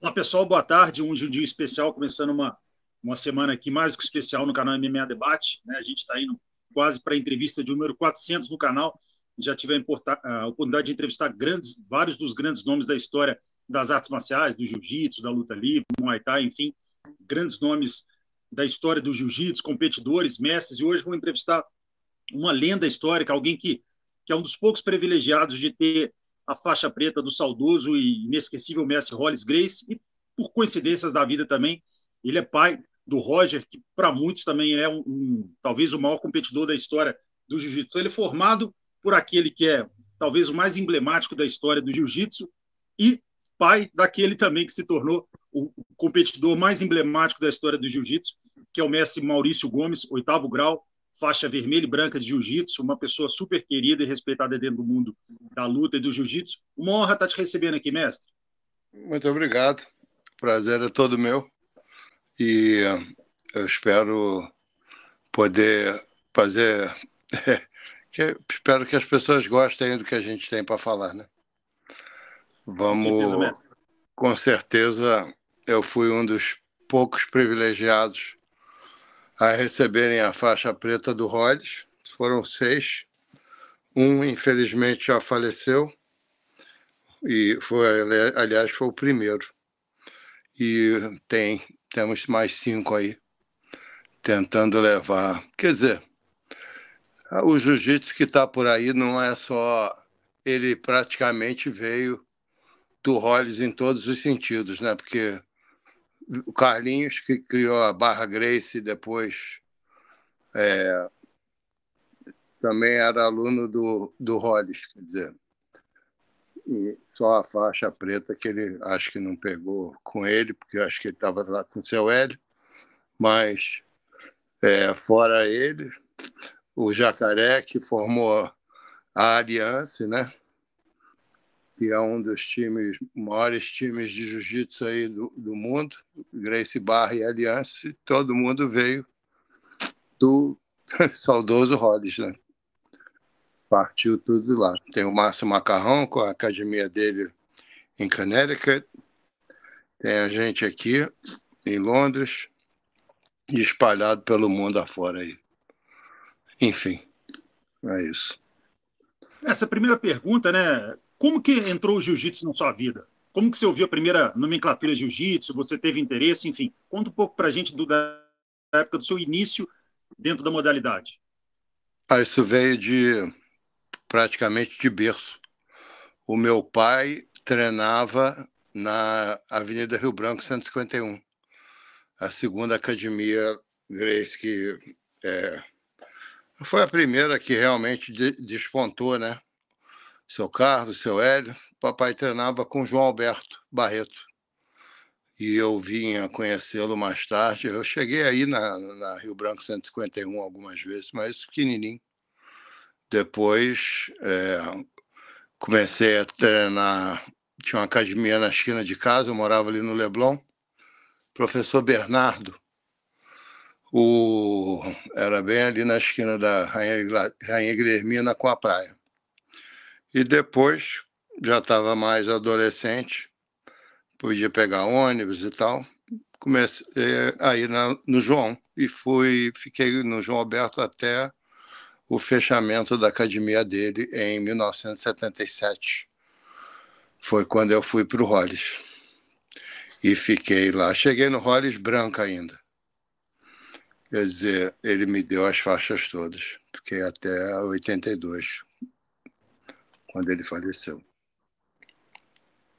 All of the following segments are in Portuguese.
Olá, pessoal, boa tarde. É um dia especial, começando uma, uma semana aqui mais do que especial no canal MMA Debate. Né? A gente está indo quase para a entrevista de número 400 no canal. Já tive a, a, oportunidade de entrevistar grandes, vários dos grandes nomes da história das artes marciais, do jiu-jitsu, da luta livre, do muay thai, enfim, grandes nomes da história do jiu-jitsu, competidores, mestres. E hoje vou entrevistar uma lenda histórica, alguém que, que é um dos poucos privilegiados de ter a faixa preta do saudoso e inesquecível mestre Hollis Grace, e por coincidências da vida também, ele é pai do Roger, que para muitos também é um, um, talvez o maior competidor da história do jiu-jitsu. Ele é formado por aquele que é talvez o mais emblemático da história do jiu-jitsu e pai daquele também que se tornou o competidor mais emblemático da história do jiu-jitsu, que é o mestre Maurício Gomes, oitavo grau, faixa vermelha e branca de jiu-jitsu, uma pessoa super querida e respeitada dentro do mundo da luta e do jiu-jitsu. Uma honra estar te recebendo aqui, mestre. Muito obrigado. Prazer é todo meu. E eu espero poder fazer. que, espero que as pessoas gostem do que a gente tem para falar, né? Vamos. Com certeza, mestre. com certeza, eu fui um dos poucos privilegiados a receberem a faixa preta do Rhodes. Foram seis. Um, infelizmente, já faleceu. E foi, aliás, foi o primeiro. E tem, temos mais cinco aí tentando levar. Quer dizer, o jiu-jitsu que está por aí não é só. Ele praticamente veio do Rolls em todos os sentidos, né? Porque o Carlinhos que criou a Barra Grace depois é, também era aluno do, do Hollis, quer dizer. E só a faixa preta que ele acho que não pegou com ele, porque acho que ele estava lá com o seu Hélio, mas é, fora ele, o Jacaré, que formou a Aliança, né? que é um dos times, maiores times de jiu-jitsu aí do, do mundo, Gracie Barra e Aliança, todo mundo veio do saudoso Hollis, né? Partiu tudo de lá. Tem o Márcio Macarrão com a academia dele em Connecticut, tem a gente aqui em Londres e espalhado pelo mundo afora aí. Enfim, é isso. Essa primeira pergunta, né, como que entrou o jiu-jitsu na sua vida? Como que você ouviu a primeira nomenclatura jiu-jitsu? Você teve interesse? Enfim, conta um pouco para a gente do, da época do seu início dentro da modalidade. Ah, isso veio de praticamente de berço. O meu pai treinava na Avenida Rio Branco 151, a segunda academia Grace que é, foi a primeira que realmente despontou, né? seu Carlos, seu Hélio. Papai treinava com João Alberto Barreto. E eu vinha conhecê-lo mais tarde. Eu cheguei aí na, na Rio Branco 151 algumas vezes, mas pequenininho. Depois é, comecei a treinar. Tinha uma academia na esquina de casa, eu morava ali no Leblon. Professor Bernardo, o, era bem ali na esquina da Rainha, Rainha Guilhermina com a praia. E depois, já estava mais adolescente, podia pegar ônibus e tal. Comecei é, a ir na, no João e fui, fiquei no João Alberto até o fechamento da academia dele em 1977. Foi quando eu fui para o Hollis e fiquei lá. Cheguei no Hollis branca ainda. Quer dizer, ele me deu as faixas todas. Fiquei até 82 quando ele faleceu.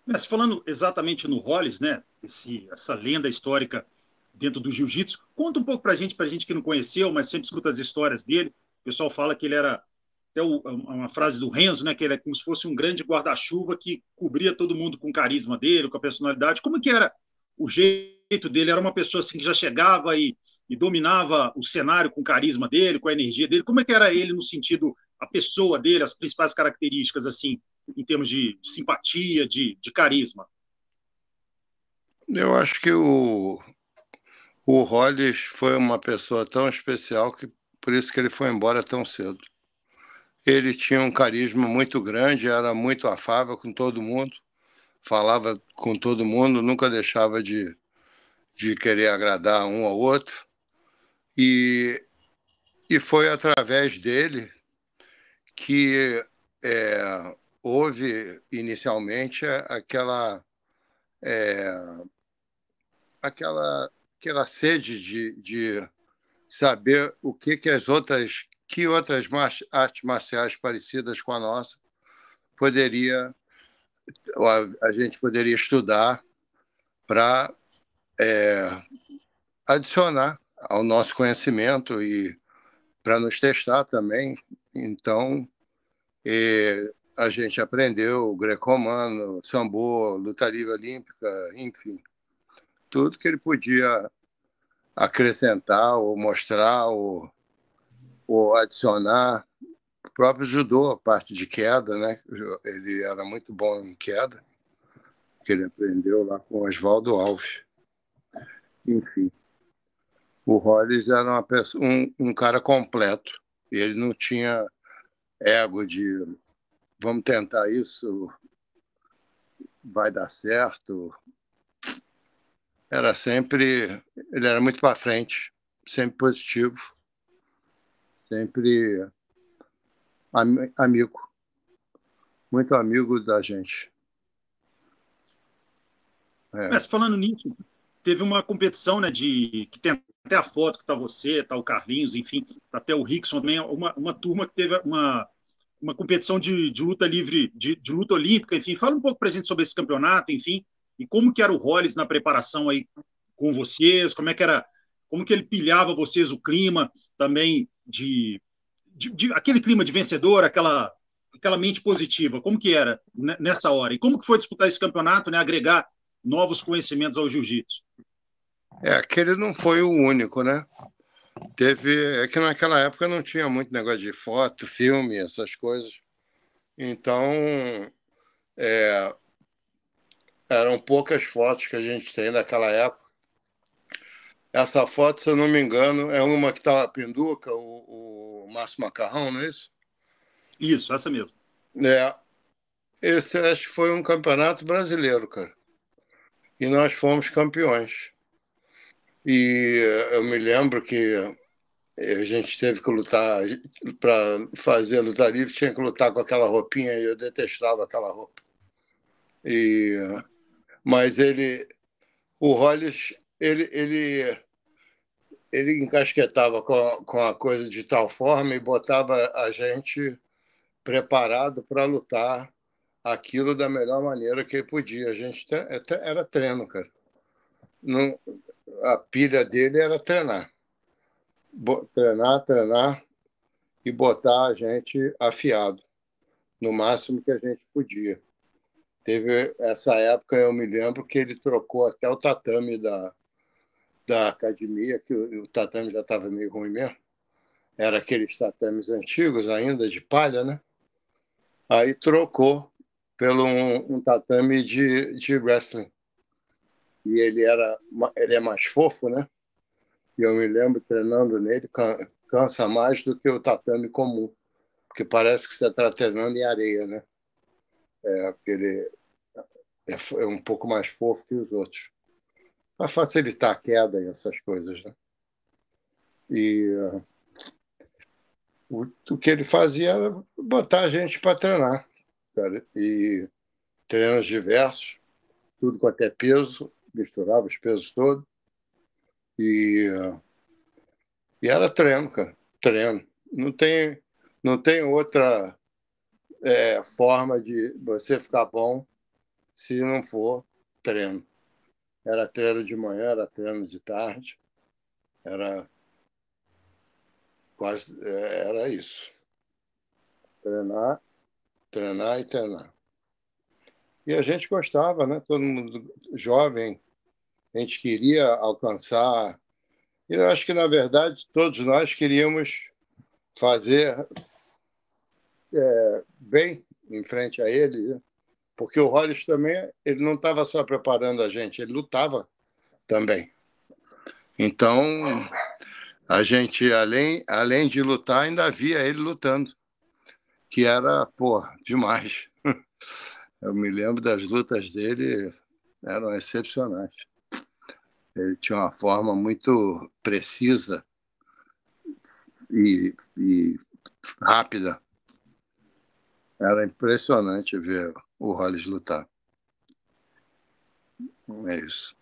Mas falando exatamente no Hollis, né, esse, essa lenda histórica dentro do jiu-jitsu, conta um pouco para a gente, para a gente que não conheceu, mas sempre escuta as histórias dele. O pessoal fala que ele era, até o, é uma frase do Renzo, né, que ele é como se fosse um grande guarda-chuva que cobria todo mundo com o carisma dele, com a personalidade. Como que era o jeito dele? Era uma pessoa assim que já chegava e, e dominava o cenário com o carisma dele, com a energia dele. Como é que era ele no sentido a pessoa dele, as principais características, assim, em termos de simpatia, de, de carisma? Eu acho que o, o Hollis foi uma pessoa tão especial que por isso que ele foi embora tão cedo. Ele tinha um carisma muito grande, era muito afável com todo mundo, falava com todo mundo, nunca deixava de, de querer agradar um ao outro. E, e foi através dele que é, houve inicialmente aquela é, aquela aquela sede de, de saber o que que as outras que outras artes marciais parecidas com a nossa poderia a, a gente poderia estudar para é, adicionar ao nosso conhecimento e para nos testar também então, a gente aprendeu greco-romano, sambo, luta livre olímpica, enfim, tudo que ele podia acrescentar ou mostrar ou, ou adicionar. O próprio judô, a parte de queda, né? Ele era muito bom em queda, que ele aprendeu lá com Oswaldo Alves. Enfim, o Hollis era pessoa, um, um cara completo ele não tinha ego de vamos tentar isso, vai dar certo. Era sempre, ele era muito para frente, sempre positivo, sempre am, amigo, muito amigo da gente. É. Mas falando nisso, teve uma competição né, de que até a foto que está você, está o Carlinhos, enfim, tá até o Rickson também, uma, uma turma que teve uma, uma competição de, de luta livre, de, de, luta olímpica, enfim. Fala um pouco para gente sobre esse campeonato, enfim, e como que era o Rollins na preparação aí com vocês, como é que era, como que ele pilhava vocês o clima também de, de, de aquele clima de vencedor, aquela aquela mente positiva, como que era nessa hora? E como que foi disputar esse campeonato, né, agregar novos conhecimentos ao jiu-jitsu? É, aquele não foi o único, né? Teve. É que naquela época não tinha muito negócio de foto, filme, essas coisas. Então, é, eram poucas fotos que a gente tem daquela época. Essa foto, se eu não me engano, é uma que estava tá, penduca, o, o Márcio Macarrão, não é isso? Isso, essa mesmo. É. Esse acho que foi um campeonato brasileiro, cara. E nós fomos campeões. E eh, eu me lembro que eh, a gente teve que lutar para fazer lutar livre, tinha que lutar com aquela roupinha e eu detestava aquela roupa. E mas ele, o Hollis, ele ele ele encasquetava com, a, com a coisa de tal forma e botava a gente preparado para lutar aquilo da melhor maneira que ele podia. A gente era treino, cara. Não, a pilha dele era treinar. Bo treinar, treinar e botar a gente afiado, no máximo que a gente podia. Teve essa época, eu me lembro que ele trocou até o tatame da, da academia, que o, o tatame já estava meio ruim mesmo. Era aqueles tatames antigos ainda, de palha, né? Aí trocou pelo um, um tatame de, de wrestling e ele era ele é mais fofo, né? E eu me lembro treinando nele cansa mais do que o tatame comum, porque parece que você está treinando em areia, né? É, ele é, é, um pouco mais fofo que os outros, para facilitar a queda e essas coisas, né? E uh, o, o que ele fazia era botar a gente para treinar, cara, e treinos diversos, tudo com até peso, misturava os pesos todos. E, e era treino, cara, treino. Não tem, não tem outra é, forma de você ficar bom se não for treino. Era treino de manhã, era treino de tarde, era quase é, era isso. Treinar, treinar e treinar. E a gente gostava, né? Todo mundo jovem, a gente queria alcançar. E eu acho que, na verdade, todos nós queríamos fazer é, bem em frente a ele, né? porque o Hollis também ele não estava só preparando a gente, ele lutava também. Então, a gente, além, além de lutar, ainda via ele lutando, que era, pô, demais. Eu me lembro das lutas dele, eram excepcionais. Ele tinha uma forma muito precisa e, e rápida. Era impressionante ver o Hollis lutar. É isso.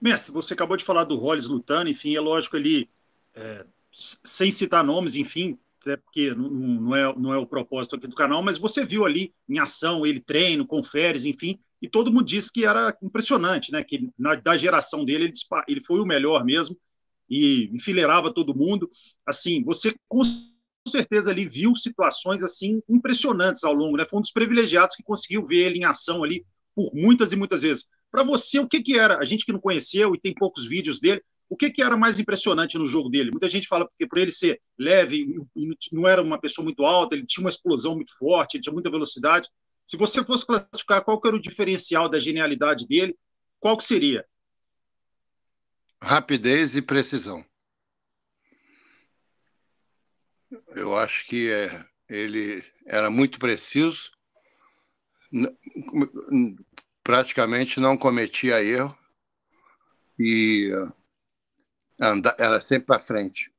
Mestre, você acabou de falar do Hollis lutando, enfim, é lógico, ele, é, sem citar nomes, enfim, até porque não, não, é, não é o propósito aqui do canal, mas você viu ali em ação, ele treino, conferes, enfim, e todo mundo disse que era impressionante, né? Que na, da geração dele, ele, ele foi o melhor mesmo, e enfileirava todo mundo. Assim, você com certeza ali viu situações assim impressionantes ao longo, né? Foi um dos privilegiados que conseguiu ver ele em ação ali por muitas e muitas vezes. Para você, o que, que era? A gente que não conheceu e tem poucos vídeos dele, o que, que era mais impressionante no jogo dele? Muita gente fala porque por ele ser leve, não era uma pessoa muito alta, ele tinha uma explosão muito forte, ele tinha muita velocidade. Se você fosse classificar qual que era o diferencial da genialidade dele, qual que seria? Rapidez e precisão. Eu acho que é, ele era muito preciso, praticamente não cometia erro e andar era sempre para frente,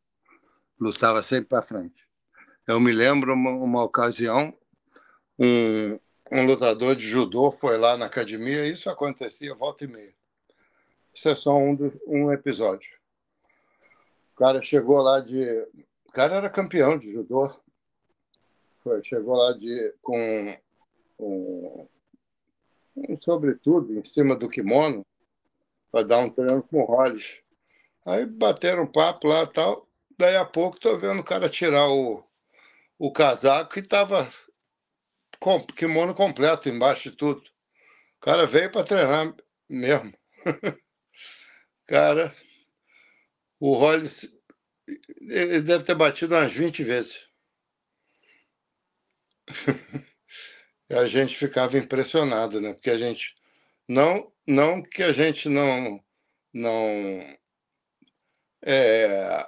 lutava sempre para frente. Eu me lembro uma, uma ocasião, um, um lutador de judô foi lá na academia, isso acontecia volta e meia. Isso é só um, do, um episódio. O cara chegou lá de. O cara era campeão de judô. Foi, chegou lá de com um, um sobretudo em cima do kimono para dar um treino com o Hollis. Aí bateram um papo lá tal. Daí a pouco tô vendo o cara tirar o, o casaco que tava com kimono completo embaixo de tudo. O cara veio para treinar mesmo. cara, o Hollis ele deve ter batido umas 20 vezes. e a gente ficava impressionado, né? Porque a gente não não que a gente não não é,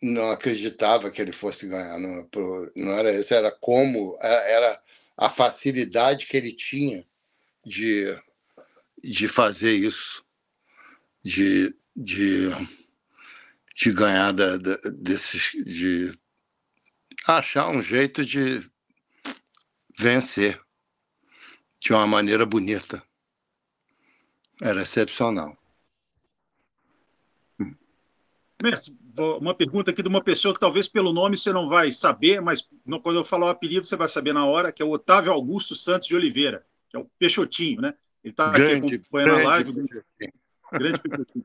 não acreditava que ele fosse ganhar. Não, não era isso, era como, é, era a facilidade que ele tinha de, de fazer isso, de, de, de ganhar da, da, desses. de achar um jeito de vencer de uma maneira bonita. Era excepcional. Mestre, uma pergunta aqui de uma pessoa que talvez pelo nome você não vai saber, mas quando eu falar o apelido você vai saber na hora, que é o Otávio Augusto Santos de Oliveira, que é o Peixotinho, né? Ele está aqui acompanhando grande, a live. Peixotinho. Grande Peixotinho.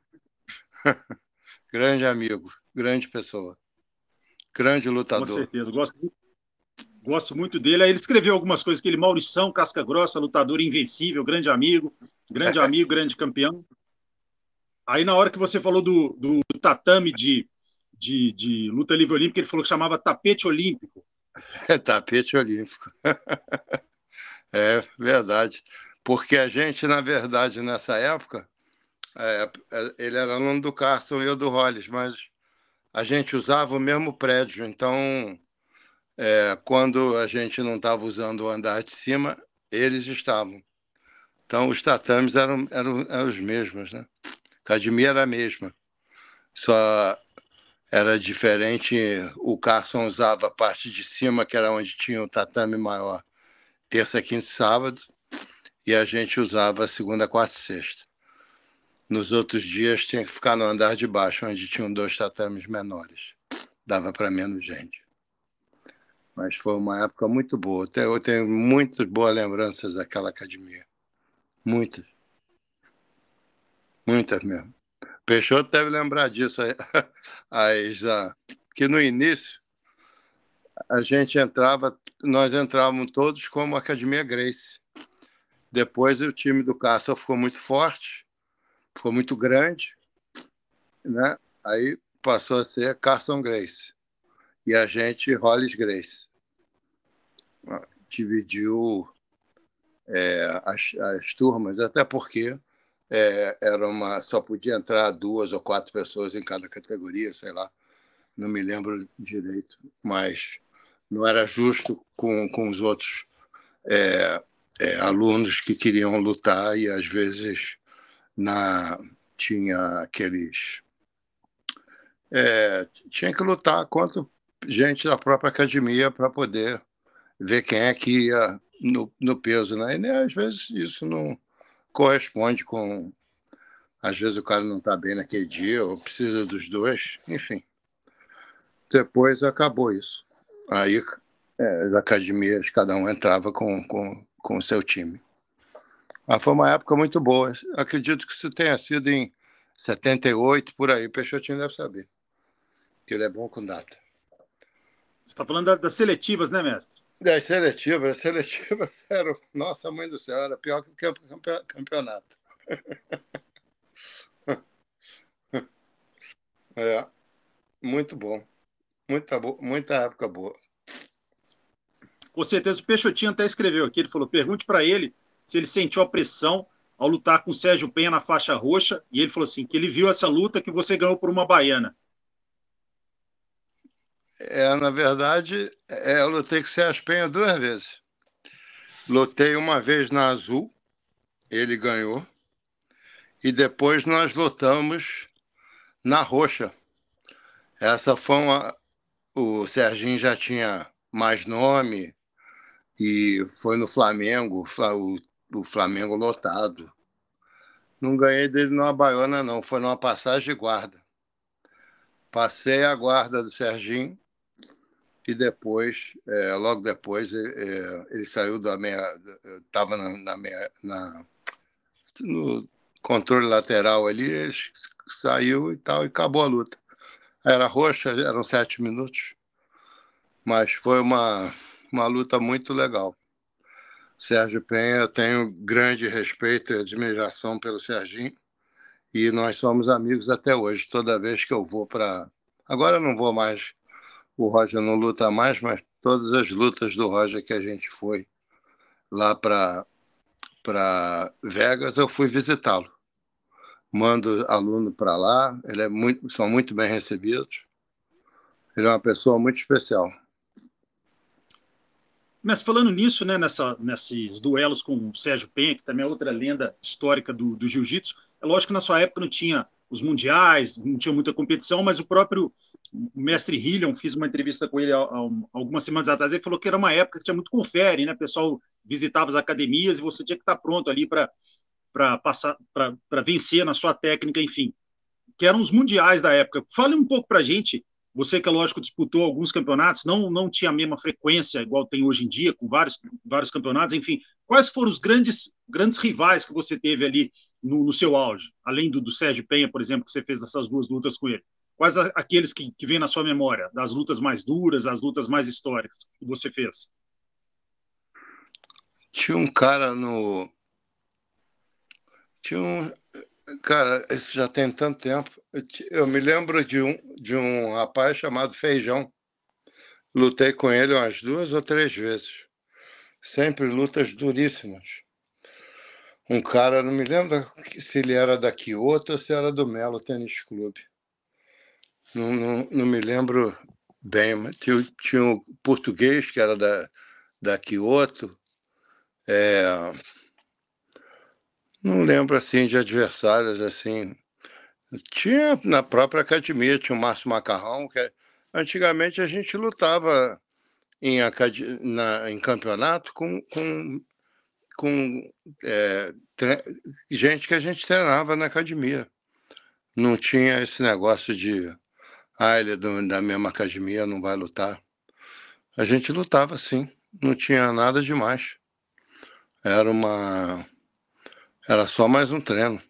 grande amigo, grande pessoa, grande lutador. Com certeza, gosto muito, gosto muito dele. Aí ele escreveu algumas coisas que ele, Maurição, casca grossa, lutador invencível, grande amigo, grande é. amigo, grande campeão. Aí, na hora que você falou do, do, tatame de, de, de, luta livre olímpica, ele falou que chamava tapete olímpico. É, tapete olímpico. é verdade. Porque a gente, na verdade, nessa época, é, é, ele era aluno do Carson e eu do Hollis, mas a gente usava o mesmo prédio. Então, é, quando a gente não estava usando o andar de cima, eles estavam. Então, os tatames eram, eram, eram os mesmos, né? academia era a mesma. Só era diferente, o Carson usava a parte de cima, que era onde tinha o tatame maior, terça, quinta e sábado, e a gente usava segunda, quarta e sexta. Nos outros dias tinha que ficar no andar de baixo, onde tinham dois tatames menores. Dava para menos gente. Mas foi uma época muito boa. Eu tenho muitas boas lembranças daquela academia. Muitas. Muitas mesmo. Peixoto deve lembrar disso aí, aí já, que no início a gente entrava, nós entrávamos todos como Academia Grace. Depois o time do Castro ficou muito forte, ficou muito grande, né? Aí passou a ser Carson Grace e a gente Hollis Grace. Dividiu é, as, as turmas, até porque é, era uma só podia entrar duas ou quatro pessoas em cada categoria, sei lá, não me lembro direito, mas não era justo com, com os outros é, é, alunos que queriam lutar e às vezes na tinha aqueles é, tinha que lutar contra gente da própria academia para poder ver quem é que ia no, no peso, né? E né, às vezes isso não corresponde com. Às vezes o cara não está bem naquele dia, ou precisa dos dois, enfim. Depois acabou isso. Aí é, as academias, cada um entrava com, com, com o seu time. Mas foi uma época muito boa. Acredito que isso tenha sido em 78, por aí. O Peixotinho deve saber. Que ele é bom com data. Você está falando das seletivas, né, mestre? Das seletivas, as seletivas eram, nossa mãe do céu, era pior que o campeonato. É, muito bom. Muita, muita época boa. Com certeza, o Peixotinho até escreveu aqui, ele falou, pergunte para ele se ele sentiu a pressão ao lutar com o Sérgio Penha na faixa roxa, e ele falou assim, que ele viu essa luta que você ganhou por uma baiana é, na verdade, é, eu lutei com o Sérgio Penha duas vezes. Lutei uma vez na Azul, ele ganhou, e depois nós lutamos na Roxa. Essa foi uma. O Serginho já tinha mais nome, e foi no Flamengo, o, Flamengo lotado. Não ganhei dele numa baiana, não, foi numa passagem de guarda. Passei a guarda do Serginho e depois, é, logo depois, é, é ele saiu da meia, estava na, na, na, no controle lateral ali, ele saiu e tal, e acabou a luta. Era roxa, eram sete minutos, mas foi uma, uma luta muito legal. Sérgio Penha, eu tenho grande respeito e admiração pelo Serginho, e nós somos amigos até hoje, toda vez que eu vou para. Agora eu não vou mais o Roger não luta mais, mas todas as lutas do Roger que a gente foi lá para Vegas, eu fui visitá-lo. Mando aluno para lá, ele é muito, são muito bem recebidos. Ele é uma pessoa muito especial. Mas falando nisso, né, nessa, nesses duelos com o Sérgio Penha, que também é outra lenda histórica do, do jiu-jitsu, é lógico que na sua época não tinha os mundiais, não tinha muita competição, mas o próprio o mestre Hillion, fiz uma entrevista com ele há, há, algumas semanas atrás, ele falou que era uma época que tinha muito confere, né? O pessoal visitava as academias e você tinha que estar pronto ali para passar, para vencer na sua técnica, enfim. Que eram os mundiais da época. Fale um pouco para a gente, você que, é lógico, disputou alguns campeonatos, não, não tinha a mesma frequência igual tem hoje em dia, com vários, vários campeonatos, enfim. Quais foram os grandes, grandes rivais que você teve ali no, no seu auge? Além do, do Sérgio Penha, por exemplo, que você fez essas duas lutas com ele. Quais a, aqueles que, que vêm na sua memória, das lutas mais duras, as lutas mais históricas que você fez? Tinha um cara no. Tinha um. Cara, isso já tem tanto tempo. Eu me lembro de um, de um rapaz chamado Feijão. Lutei com ele umas duas ou três vezes. Sempre lutas duríssimas. Um cara, não me lembro se ele era da Kyoto ou se era do Melo Tênis Clube não, não, não me lembro bem, mas tinha, tinha português que era da, da Kyoto, é, não lembro assim de adversários assim. Tinha na própria academia, tinha o Márcio Macarrão, que é, antigamente a gente lutava em, na, em campeonato com, com, com é, tre... gente que a gente treinava na academia. Não tinha esse negócio de ah, ele é do, da mesma academia, não vai lutar. A gente lutava sim, não tinha nada demais. Era uma. Era só mais um treino.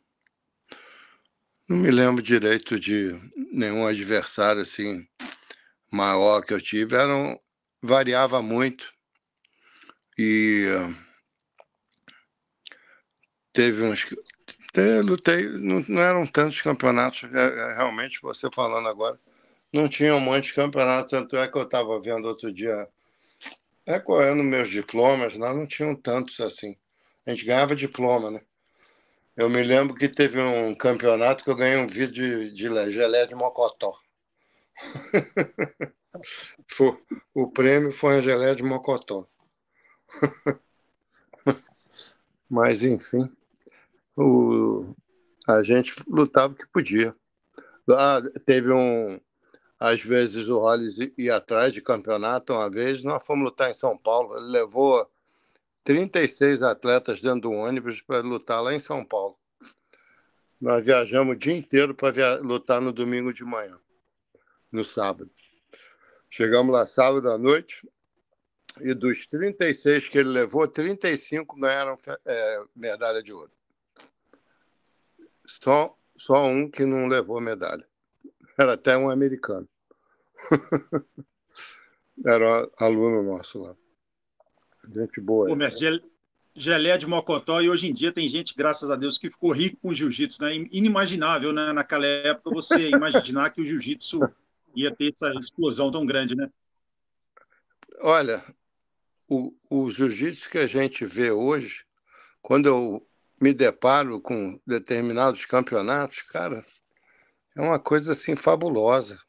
Não me lembro direito de nenhum adversário assim maior que eu tive. Era um... variava muito. E teve uns. Lutei, não, não eram tantos campeonatos, é, é, realmente, você falando agora não tinha um monte de campeonato. Tanto é que eu estava vendo outro dia, é, correndo meus diplomas, lá não tinham tantos assim. A gente ganhava diploma, né? Eu me lembro que teve um campeonato que eu ganhei um vídeo de, de gelé de mocotó. o prêmio foi a gelé de mocotó. Mas, enfim, o, a gente lutava o que podia. Ah, teve um, às vezes o Hollis ia atrás de campeonato uma vez, nós fomos lutar em São Paulo, ele levou 36 atletas dentro do ônibus para lutar lá em São Paulo. Nós viajamos o dia inteiro para lutar no domingo de manhã, no sábado. Chegamos lá sábado à noite e dos 36 que ele levou, 35 ganharam é, medalha de ouro. Só, só um que não levou medalha era até um americano. era um aluno nosso lá. Gente boa. Pô, mas né? Gelé de Mocotó, e hoje em dia tem gente, graças a Deus, que ficou rico com jiu-jitsu, né? Inimaginável, né? Naquela época, você imaginar que o jiu-jitsu ia ter essa explosão tão grande, né? Olha, o, o jiu-jitsu que a gente vê hoje, quando eu me deparo com determinados campeonatos, cara, é uma coisa assim fabulosa.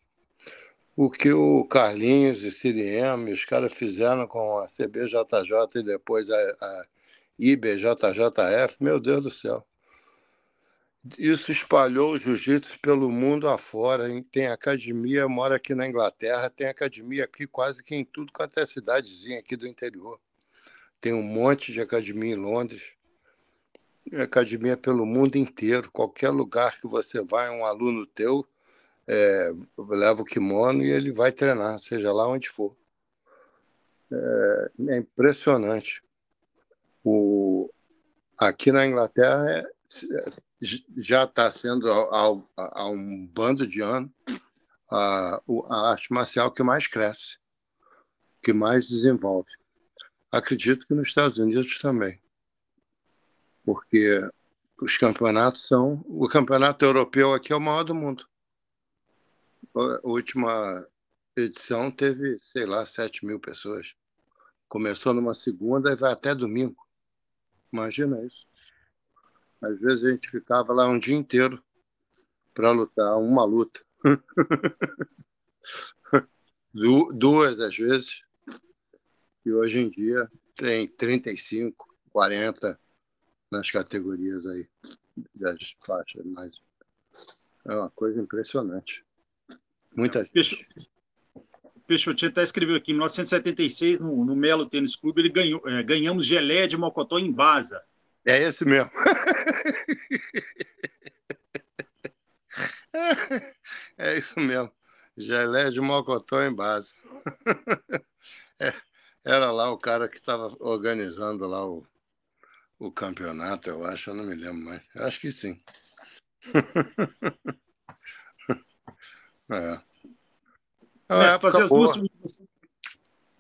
O que o Carlinhos e Siriem os caras fizeram com a CBJJ e depois a, a IBJJF, meu Deus do céu. Isso espalhou o jiu-jitsu pelo mundo afora. Tem academia, mora aqui na Inglaterra, tem academia aqui quase que em tudo quanto é cidadezinha aqui do interior. Tem um monte de academia em Londres academia pelo mundo inteiro. Qualquer lugar que você vai, um aluno teu é, leva o kimono e ele vai treinar, seja lá onde for. É, é impressionante. O, aqui na Inglaterra é, já está sendo há um bando de anos a, a arte marcial que mais cresce, que mais desenvolve. Acredito que nos Estados Unidos também porque os campeonatos são. O campeonato europeu aqui é o maior do mundo. A última edição teve, sei lá, 7 mil pessoas. Começou numa segunda e vai até domingo. Imagina isso. Às vezes a gente ficava lá um dia inteiro para lutar, uma luta. du duas às vezes. E hoje em dia tem 35, 40 nas categorias aí das faixas, mas é uma coisa impressionante. Muita gente. Peixotinho até escreveu aqui, em 1976, no, no Melo Tênis Clube, ele ganhou, é, ganhamos gelé de mocotó em Baza. É esse mesmo. é isso mesmo. Gelé de mocotó em Baza. É, era lá o cara que estava organizando lá o, o campeonato, eu acho, eu não me lembro mais. Eu acho que sim. é. Mas, fazer as duas,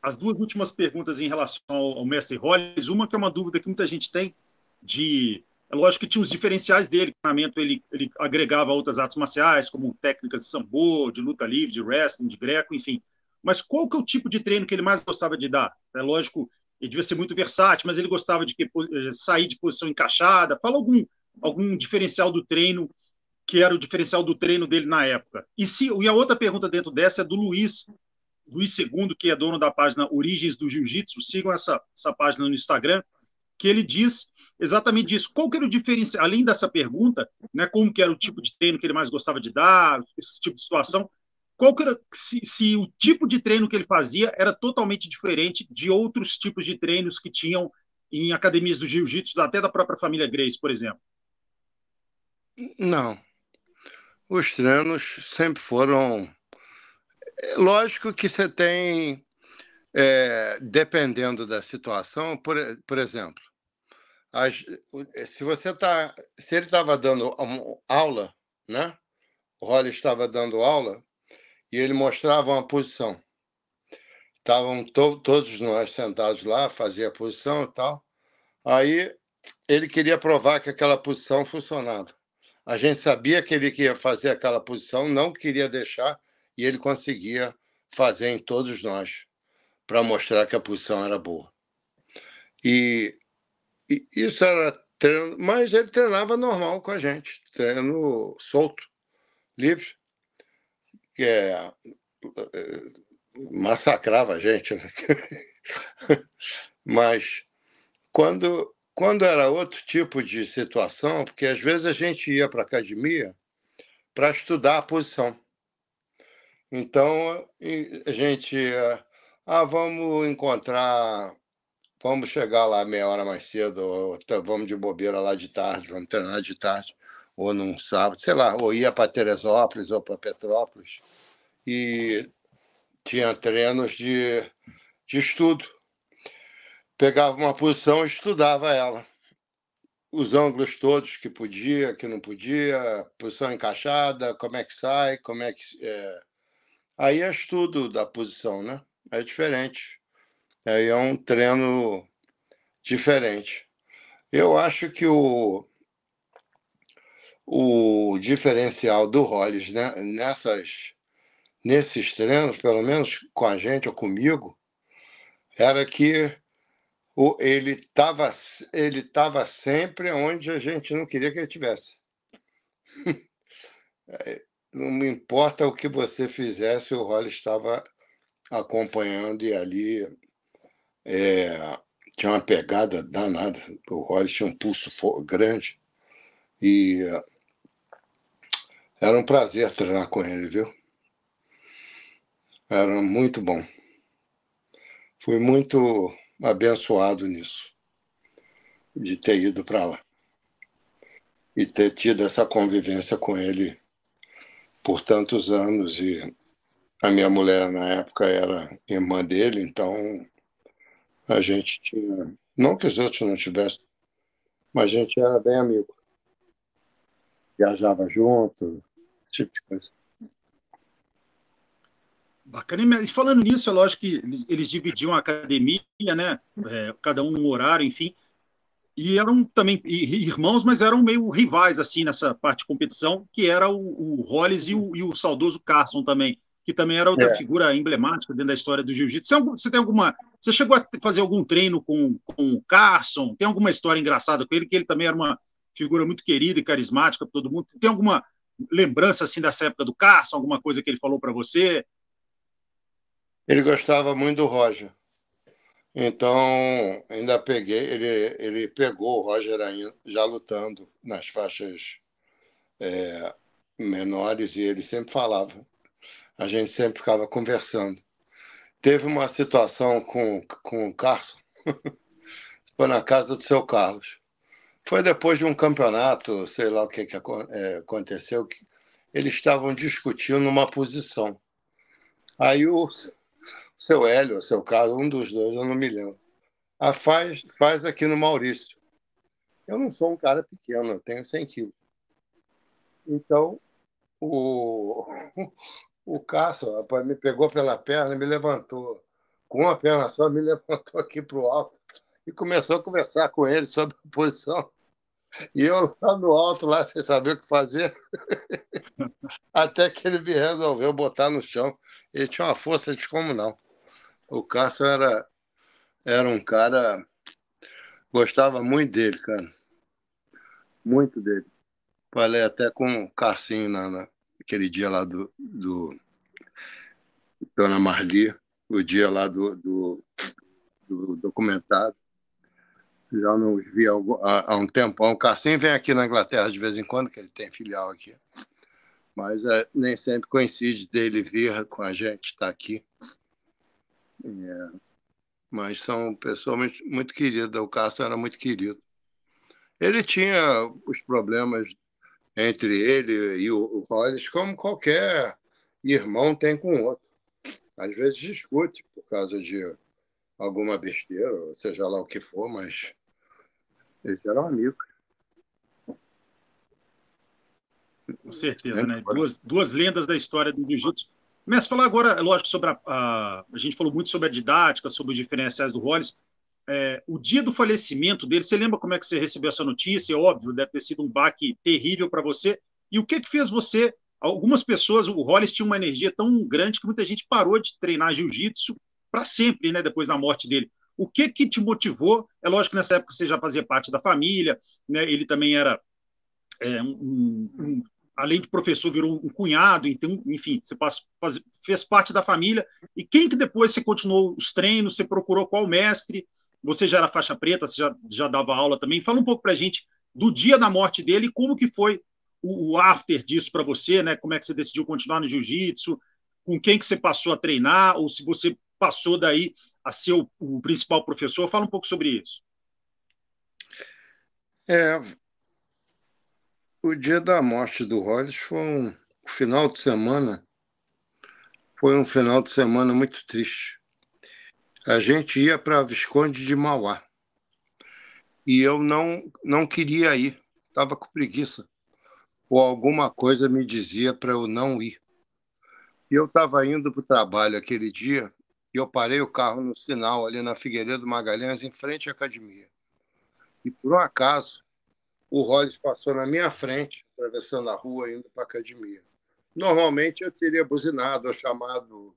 as duas, últimas perguntas em relação ao, mestre Rollins Uma que é uma dúvida que muita gente tem de... É lógico que tinha os diferenciais dele. O treinamento ele, ele agregava outras artes marciais, como técnicas de sambo, de luta livre, de wrestling, de greco, enfim. Mas qual que é o tipo de treino que ele mais gostava de dar? É lógico ele devia ser muito versátil, mas ele gostava de que, eh, sair de posição encaixada. Fala algum, algum diferencial do treino que era o diferencial do treino dele na época. E, se, e a outra pergunta dentro dessa é do Luiz, Luiz Segundo que é dono da página Origens do Jiu-Jitsu. Sigam essa, essa página no Instagram, que ele diz exatamente isso. Qual que era o diferencial, além dessa pergunta, né, como que era o tipo de treino que ele mais gostava de dar, esse tipo de situação, qual que era, se, se, o tipo de treino que ele fazia era totalmente diferente de outros tipos de treinos que tinham em academias do jiu-jitsu, até da própria família Grace, por exemplo? Não. Os treinos sempre foram. É, lógico que você tem, é, dependendo da situação, por, por exemplo, as, é, se você tá, se ele né? estava dando aula, né? O Holly estava dando aula, e ele mostrava uma posição. Estavam to todos nós sentados lá, fazia a posição e tal. Aí ele queria provar que aquela posição funcionava. A gente sabia que ele queria fazer aquela posição, não queria deixar, e ele conseguia fazer em todos nós para mostrar que a posição era boa. E, e isso era treino, mas ele treinava normal com a gente, treino solto, livre que é, eh, massacrava a gente. Né? Mas quando, quando era outro tipo de situação, porque às vezes a gente ia para a academia para estudar a posição. Então, a gente ia, ah, vamos encontrar, vamos chegar lá meia hora mais cedo, ou vamos de bobeira lá de tarde, vamos treinar de tarde ou num sábado, sei lá, ou ia para Teresópolis ou para Petrópolis, e tinha treinos de, de estudo. Pegava uma posição e estudava ela. Os ângulos todos que podia, que não podia, posição encaixada, como é que sai, como é que. É... Aí é estudo da posição, né? É diferente. Aí é um treino diferente. Eu acho que o, o diferencial do Hollis né, nessas, nesses treinos, pelo menos com a gente ou comigo, era que o, ele estava ele tava sempre onde a gente não queria que ele tivesse. É, não importa o que você fizesse, o Hollis estava acompanhando e ali é, tinha uma pegada danada. O Hollis tinha um pulso grande e era um prazer treinar com ele, viu? Era muito bom. Fui muito abençoado nisso, de ter ido para lá e ter tido essa convivência com ele por tantos anos. E a minha mulher, na época, era irmã dele, então a gente tinha. Não que os outros não tivessem, mas a gente era bem amigo. Viajava junto, tipo de coisa. Bacana. E falando nisso, é lógico que eles, eles dividiam a academia, né? Uhum. É, cada um num horário, enfim. E eram também irmãos, mas eram meio rivais, assim, nessa parte de competição, que era o, o Hollis e o, e o saudoso Carson também, que também era outra é. figura emblemática dentro da história do jiu-jitsu. Você, você, tem alguma... Você chegou a fazer algum treino com, com o Carson? Tem alguma história engraçada com ele, que ele também era uma figura muito querida e carismática para todo mundo? Tem alguma lembrança assim dessa época do Carson, alguma coisa que ele falou para você? Ele gostava muito do Roger. Então, ainda peguei, ele, ele pegou o Roger ainda, já lutando nas faixas é, menores e ele sempre falava. A gente sempre ficava conversando. Teve uma situação com, com o Carson, foi na casa do seu Carlos. Foi depois de um campeonato, sei lá o que, que é, aconteceu, que eles estavam discutindo uma posição. Aí o seu Hélio, o seu Carlos, um dos dois, eu não me lembro, a ah, faz, faz aqui no Maurício. Eu não sou um cara pequeno, eu tenho 100 quilos. Então, o, o Cássio rapaz, me pegou pela perna me levantou. Com uma perna só, me levantou aqui para o alto e começou a conversar com ele sobre a posição e eu lá no alto, lá sem saber o que fazer. Até que ele me resolveu botar no chão. Ele tinha uma força descomunal. O Cássio era, era um cara. Gostava muito dele, cara. Muito dele. Falei até com o Carcinho na, naquele dia lá do, do Dona Marli, o dia lá do, do, do documentário. Já não os vi há, há, um tempão. O Cassim vem aqui na Inglaterra de vez em quando, que ele tem filial aqui. Mas é, nem sempre coincide dele vir com a gente, estar tá aqui. É. Mas são pessoas muito, muito queridas. O Carson era muito querido. Ele tinha os problemas entre ele e o, o Hollis, como qualquer irmão tem com o outro. Às vezes discute por causa de alguma besteira, seja lá o que for, mas eles eram amigos. Com certeza, né? né? Duas, duas lendas da história do jiu-jitsu. Começa a falar agora, é lógico, sobre a, a, a. gente falou muito sobre a didática, sobre os diferenciais do Rollins. É, o dia do falecimento dele, você lembra como é que você recebeu essa notícia? É óbvio, deve ter sido um baque terrível para você. E o que que fez você? Algumas pessoas, o Hollis tinha uma energia tão grande que muita gente parou de treinar jiu-jitsu para sempre, né? Depois da morte dele. O que que te motivou? É lógico que nessa época você já fazia parte da família, né? ele também era, é, um, um, além de professor, virou um cunhado, então, enfim, você faz, faz, fez parte da família. E quem que depois você continuou os treinos, você procurou qual mestre? Você já era faixa preta, você já, já dava aula também. Fala um pouco para a gente do dia da morte dele e como que foi o, o after disso para você, né? Como é que você decidiu continuar no jiu-jitsu? Com quem que você passou a treinar? Ou se você passou daí a ser o, o principal professor. Fala um pouco sobre isso. É, o dia da morte do Rhodes foi um final de semana, foi um final de semana muito triste. A gente ia para Visconde de Mauá e eu não não queria ir, estava com preguiça. Ou alguma coisa me dizia para eu não ir. E eu estava indo para o trabalho aquele dia e eu parei o carro no sinal ali na Figueiredo Magalhães, em frente à academia. E por um acaso, o Rolls passou na minha frente, atravessando a rua, indo para a academia. Normalmente eu teria buzinado ou chamado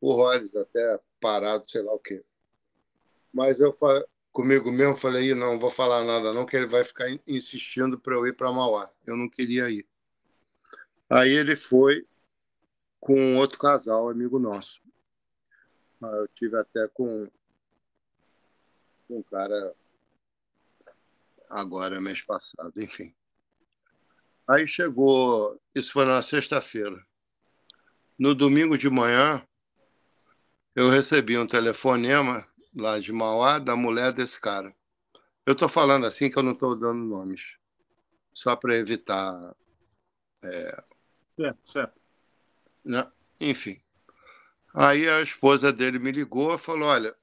o Rolls até parado, sei lá o quê. Mas eu comigo mesmo falei: não, não vou falar nada, não, que ele vai ficar insistindo para eu ir para Mauá. Eu não queria ir. Aí ele foi com outro casal, amigo nosso. Eu tive até com um cara agora, mês passado, enfim. Aí chegou, isso foi na sexta-feira. No domingo de manhã, eu recebi um telefonema lá de Mauá da mulher desse cara. Eu estou falando assim que eu não estou dando nomes, só para evitar. É... Certo, certo. Né, enfim. Aí a esposa dele me ligou e falou: Olha,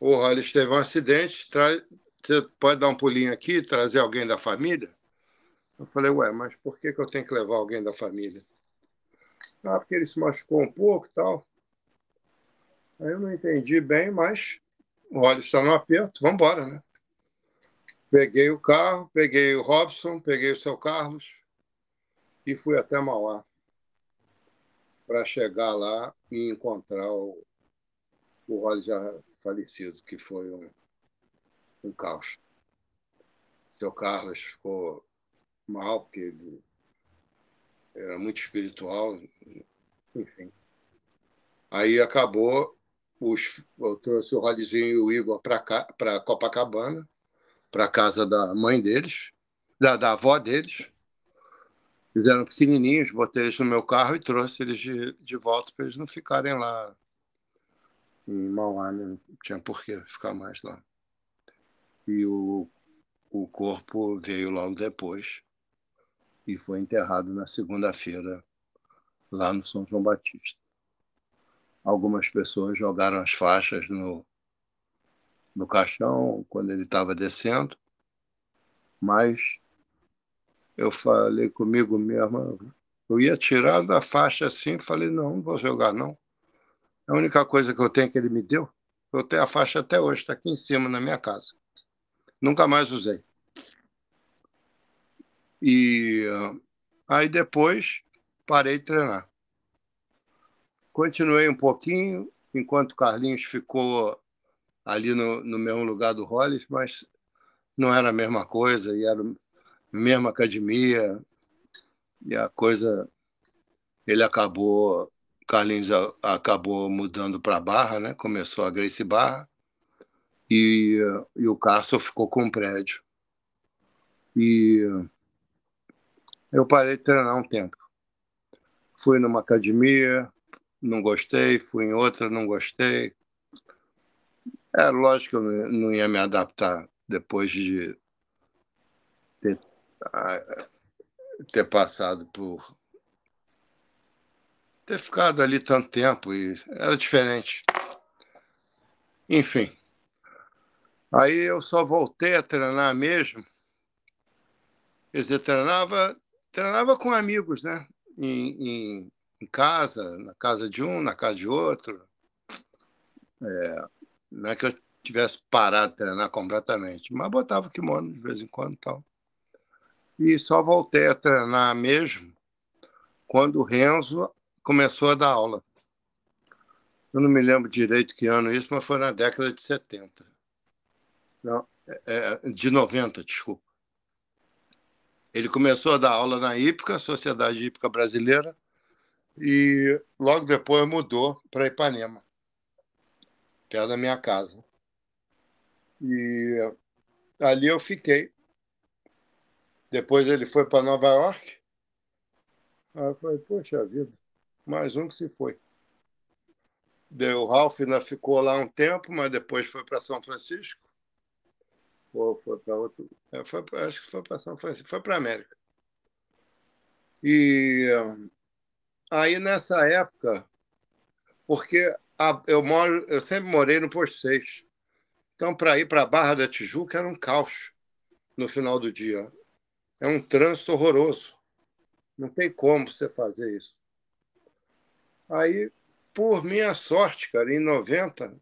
o Hollis teve um acidente, traz, você pode dar um pulinho aqui, trazer alguém da família? Eu falei: Ué, mas por que, que eu tenho que levar alguém da família? Ah, porque ele se machucou um pouco e tal. Aí eu não entendi bem, mas o Hollis está no aperto, vamos embora, né? Peguei o carro, peguei o Robson, peguei o seu Carlos e fui até Mauá para chegar lá e encontrar o, o Rolly já falecido, que foi um, um caos. O seu Carlos ficou mal, porque ele era muito espiritual, enfim. Aí acabou, os, eu trouxe o Rolizinho e o Igor para Copacabana, para casa da mãe deles, da, da avó deles, fizeram pequenininhos, botei eles no meu carro e trouxe eles de, de volta para eles não ficarem lá em Mauá, né? não tinha por que ficar mais lá. E o, o corpo veio logo depois e foi enterrado na segunda-feira lá no São João Batista. Algumas pessoas jogaram as faixas no, no caixão quando ele estava descendo, mas eu falei comigo mesmo, eu ia tirar da faixa assim, falei, não, não vou jogar não. É a única coisa que eu tenho que ele me deu, eu tenho a faixa até hoje, está aqui em cima na minha casa. Nunca mais usei. E aí depois parei de treinar. Continuei um pouquinho, enquanto o Carlinhos ficou ali no, no mesmo lugar do Hollis, mas não era a mesma coisa e era mesma academia, e a coisa. Ele acabou, Carlinhos acabou mudando para Barra, né? começou a Grace Barra, e, e o Castro ficou com o prédio. E eu parei de treinar um tempo. Fui numa academia, não gostei, fui em outra, não gostei. É lógico que eu não ia me adaptar depois de ah, ter passado por. ter ficado ali tanto tempo e era diferente. Enfim. Aí eu só voltei a treinar mesmo. Quer dizer, treinava, treinava com amigos, né? Em, em, em, casa, na casa de um, na casa de outro. É, não é que eu tivesse parado de treinar completamente, mas botava o kimono de vez em quando e tal e só voltei a treinar mesmo quando o Renzo começou a dar aula. Eu não me lembro direito que ano isso, mas foi na década de 70. Não, é, é de 90, desculpa. Ele começou a dar aula na Hípica Sociedade Hípica Brasileira, e logo depois mudou para Ipanema, perto da minha casa. E ali eu fiquei depois ele foi para Nova York. Aí eu falei, poxa vida, mais um que se foi. Deu, o Ralph ainda ficou lá um tempo, mas depois foi para São Francisco. Ou foi para outro. É, foi, acho que foi para São Francisco, foi para América. E ah, aí nessa época, porque a, eu moro, eu sempre morei no Posto 6. Então, para ir para a Barra da Tijuca era um caos no final do dia. É um trânsito horroroso. Não tem como você fazer isso. Aí, por minha sorte, cara, em 90,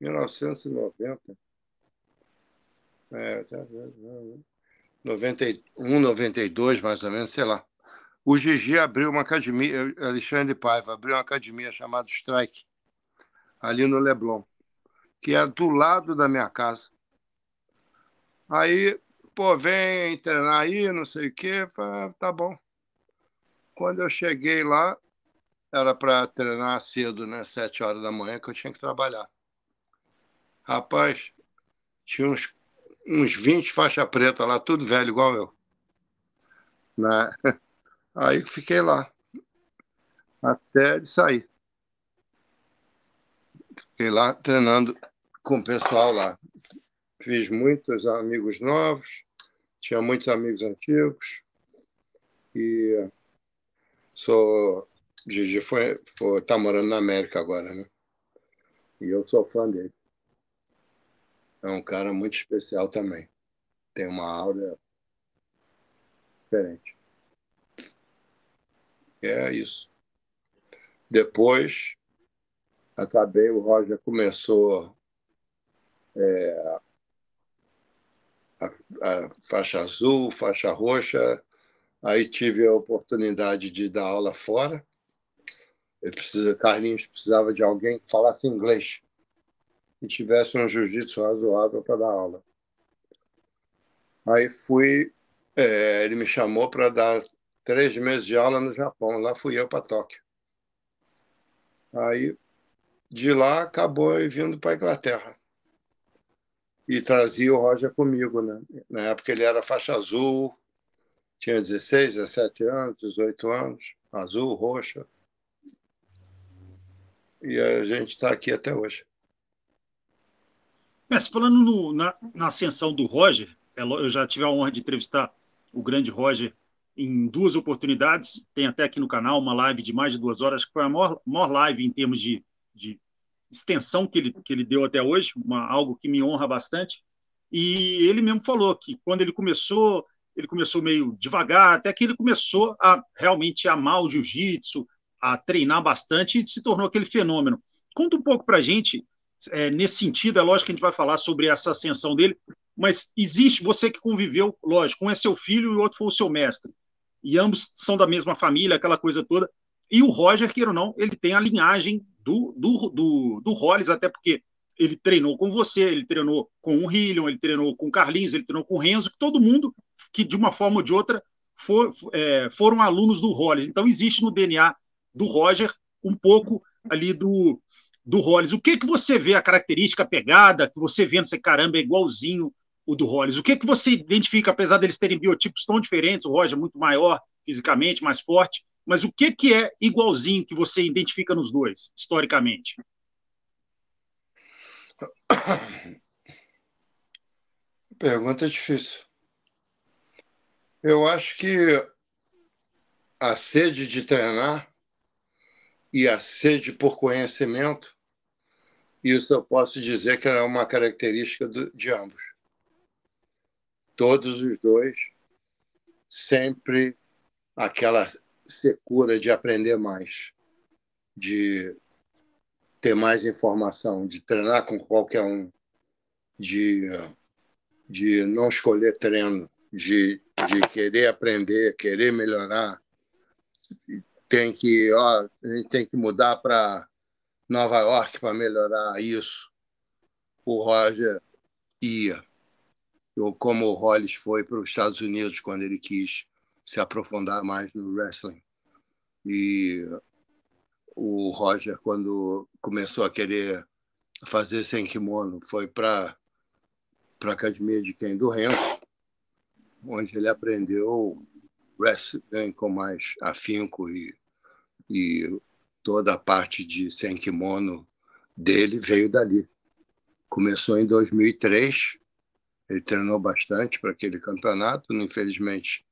1990, é, 91, 92, mais ou menos, sei lá. O Gigi abriu uma academia, Alexandre Paiva abriu uma academia chamada Strike, ali no Leblon, que é do lado da minha casa. Aí pô, vem treinar aí, não sei o quê. Falei, ah, tá bom. Quando eu cheguei lá, era para treinar cedo, né? Sete horas da manhã, que eu tinha que trabalhar. Rapaz, tinha uns, uns 20 faixa preta lá, tudo velho, igual eu. Né? Aí fiquei lá, até de sair. Fiquei lá treinando com o pessoal lá fiz muitos amigos novos, tinha muitos amigos antigos e sou Gigi foi, foi tá morando na América agora, né? E eu sou fã dele. É um cara muito especial também. Tem uma aura diferente. é isso. Depois acabei, o Roger começou é, a, a faixa azul, faixa roxa. Aí tive a oportunidade de dar aula fora. Eu precisa, Carlinhos precisava de alguém que falasse inglês e tivesse um jiu-jitsu razoável para dar aula. Aí fui, é, ele me chamou para dar três meses de aula no Japão. Lá fui eu para Tóquio. Aí de lá acabou vindo para a Inglaterra e trazia o Roger comigo. Né? Na época ele era faixa azul, tinha 16, 17 anos, 18 anos, azul, roxa. E a gente está aqui até hoje. Mas falando no, na, na, ascensão do Roger, é eu já tive a honra de entrevistar o grande Roger em duas oportunidades. Tem até aqui no canal uma live de mais de duas horas, que foi a maior, maior live em termos de, de extensão que ele, que ele deu até hoje, uma, algo que me honra bastante. E ele mesmo falou que quando ele começou, ele começou meio devagar, até que ele começou a realmente amar o jiu-jitsu, a treinar bastante e se tornou aquele fenômeno. Conta um pouco para a gente, é, nesse sentido, é lógico que a gente vai falar sobre essa ascensão dele, mas existe você que conviveu, lógico, um é seu filho e o outro foi o seu mestre. E ambos são da mesma família, aquela coisa toda. E o Roger, queira ou não, ele tem a linhagem do, do, do, do Hollis, até porque ele treinou com você, ele treinou com o Hillion, ele treinou com o Carlinhos, ele treinou com o Renzo, que todo mundo que de uma forma ou de outra for, é, foram alunos do Hollis. Então existe no DNA do Roger um pouco ali do, do Hollis. O que que você vê a característica, a pegada, que você vê, você caramba, é igualzinho o do Hollis. O que que você identifica, apesar deles terem biotipos tão diferentes, o Roger é muito maior fisicamente, mais forte, mas o que, que é igualzinho que você identifica nos dois, historicamente? Pergunta difícil. Eu acho que a sede de treinar e a sede por conhecimento, isso eu posso dizer que é uma característica de ambos. Todos os dois, sempre aquela secura de aprender mais, de ter mais informação, de treinar com qualquer um, de, de não escolher treino, de, de querer aprender, querer melhorar. Tem que, ó, a gente tem que mudar para Nova York para melhorar isso. O Roger ia, ou como o Hollis foi para os Estados Unidos quando ele quis se aprofundar mais no wrestling. E o Roger, quando começou a querer fazer sem kimono, foi para a academia de Ken do Renzo, onde ele aprendeu wrestling com mais afinco e, e toda a parte de sem kimono dele veio dali. Começou em 2003, ele treinou bastante para aquele campeonato, infelizmente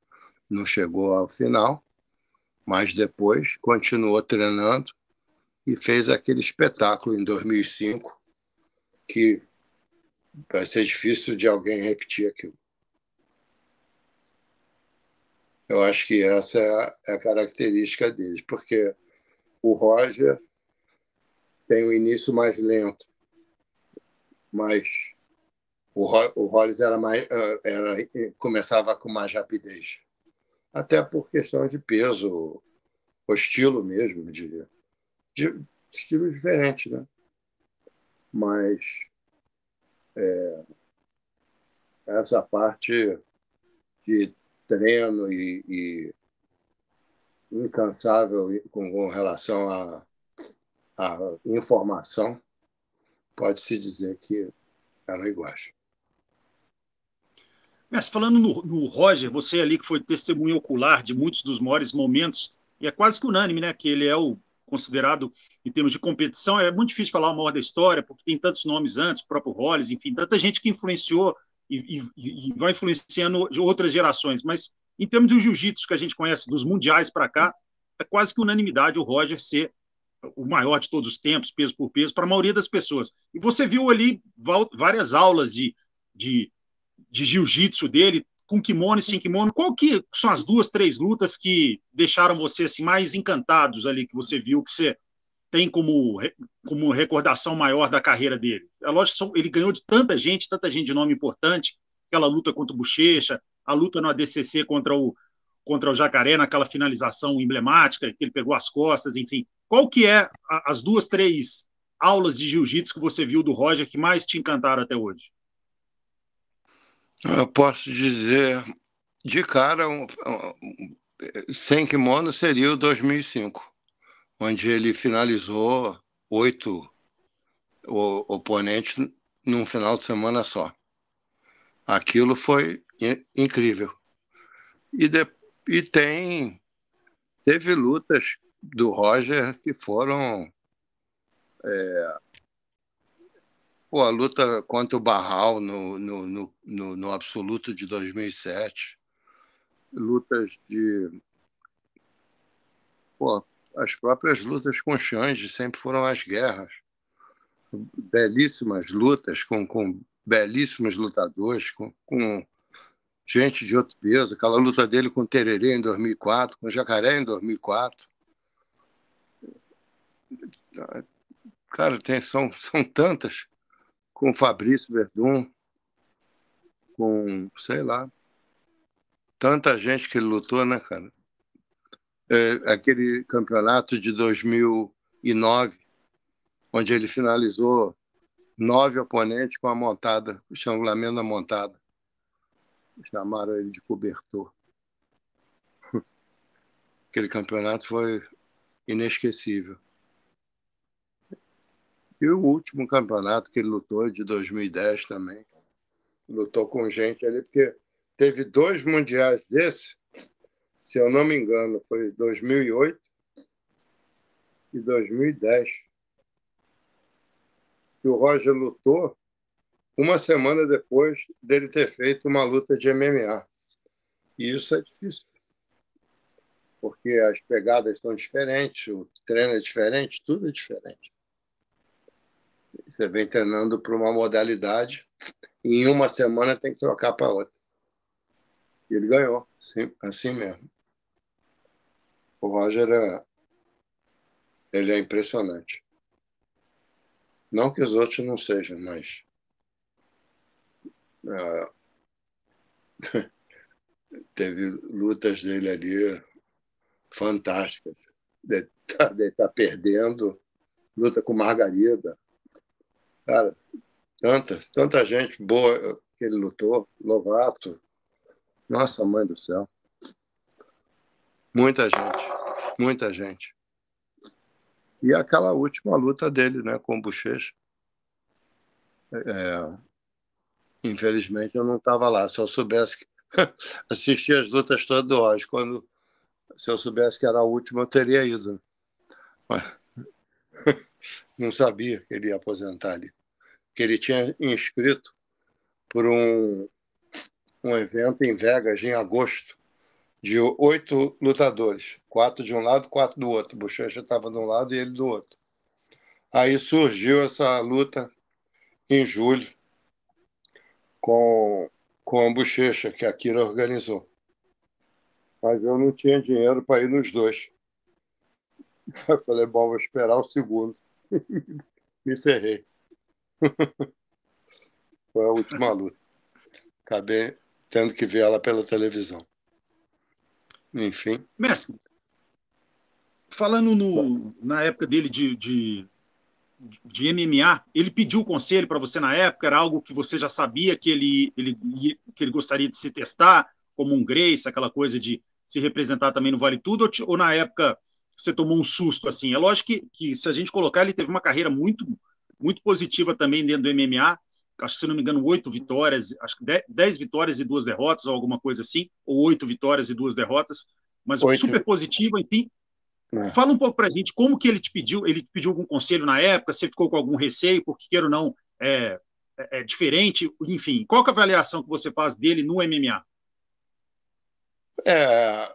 não chegou ao final, mas depois continuou treinando e fez aquele espetáculo em 2005 que vai ser difícil de alguém repetir aquilo. Eu acho que essa é a característica deles, porque o Roger tem o um início mais lento, mas o, Rollins era mais, eh, era, eh, começava com mais rapidez até por questão de peso, ou estilo mesmo, de, de estilo diferente, né? Mas é, essa parte de treino e, e incansável com, com relação à a, a, informação, pode-se dizer que ela é igual. Mas falando no, no, Roger, você ali que foi testemunha ocular de muitos dos maiores momentos, e é quase que unânime, né? Que ele é o considerado, em termos de competição, é muito difícil falar o maior da história, porque tem tantos nomes antes, o próprio Rollins, enfim, tanta gente que influenciou e, e, e vai influenciando outras gerações. Mas em termos do jiu-jitsu que a gente conhece, dos mundiais para cá, é quase que unanimidade o Roger ser o maior de todos os tempos, peso por peso, para a maioria das pessoas. E você viu ali várias aulas de, de de jiu-jitsu dele, com kimono e sem kimono, qual que são as duas, três lutas que deixaram você assim, mais encantados ali, que você viu, que você tem como, como recordação maior da carreira dele? É lógico, ele ganhou de tanta gente, tanta gente de nome importante, aquela luta contra o Bochecha, a luta no ADCC contra o, contra o Jacaré, naquela finalização emblemática, que ele pegou as costas, enfim. Qual que é a, as duas, três aulas de jiu-jitsu que você viu do Roger que mais te encantaram até hoje? Eu posso dizer de cara, um, um, sem kimono seria o 2005, onde ele finalizou oito oponentes num final de semana só. Aquilo foi incrível. E, de, e tem teve lutas do Roger que foram é, Pô, a luta contra o Barral no, no, no, no, no absoluto de 2007, lutas de. Pô, as próprias lutas com Xande sempre foram as guerras. Belíssimas lutas com, com belíssimos lutadores, com, com gente de outro peso. Aquela luta dele com o Tererê em 2004, com o Jacaré em 2004. Cara, tem, são, são tantas com Fabrício Verdun, com, sei lá, tanta gente que ele lutou, né, cara? É, aquele campeonato de 2009, onde ele finalizou nove oponentes com a montada, o estrangulamento da montada. Chamaram ele de cobertor. Aquele campeonato foi inesquecível. E o último campeonato que ele lutou, de 2010 também, lutou com gente ali, porque teve dois mundiais desse, se eu não me engano, foi 2008 e 2010, que o Roger lutou uma semana depois dele ter feito uma luta de MMA. E isso é difícil, porque as pegadas são diferentes, o treino é diferente, tudo é diferente. Você vem treinando para uma modalidade e em uma semana tem que trocar para outra. E ele ganhou, assim, assim mesmo. O Roger é, ele é impressionante. Não que os outros não sejam, mas é, teve lutas dele ali fantásticas. De, de estar perdendo, luta com Margarida, Cara, tanta, tanta gente boa que ele lutou, Lovato, nossa mãe do céu. Muita gente, muita gente. E aquela última luta dele, né, com o Bochecha. É, infelizmente eu não estava lá. Se eu soubesse que assisti as lutas todas do Oz, quando se eu soubesse que era a última eu teria ido. Né? Mas... não sabia que ele ia aposentar ali que ele tinha inscrito por um, um evento em Vegas em agosto de oito lutadores, quatro de um lado, quatro do outro. Bochecha estava de um lado e ele do outro. Aí surgiu essa luta em julho com, com a Bochecha, que a Kira organizou. Mas eu não tinha dinheiro para ir nos dois. Eu falei, bom, vou esperar o segundo. Me ferrei. Foi a última luta. Acabei tendo que ver ela pela televisão. Enfim. Mestre, falando no, na época dele de, de, de MMA, ele pediu conselho para você na época? Era algo que você já sabia que ele, ele, que ele gostaria de se testar, como um Grace, aquela coisa de se representar também no Vale Tudo? Ou, ou na época você tomou um susto assim? É lógico que, que se a gente colocar, ele teve uma carreira muito muito positiva também dentro do MMA. Acho que, se não me engano, oito vitórias, acho que dez, vitórias e duas derrotas, ou alguma coisa assim, ou oito vitórias e duas derrotas, mas oito. super positiva, enfim. É. Fala um pouco pra gente como que ele te pediu, ele te pediu algum conselho na época, você ficou com algum receio, porque queira ou não, é, é, é diferente, enfim, qual é a avaliação que você faz dele no MMA? É,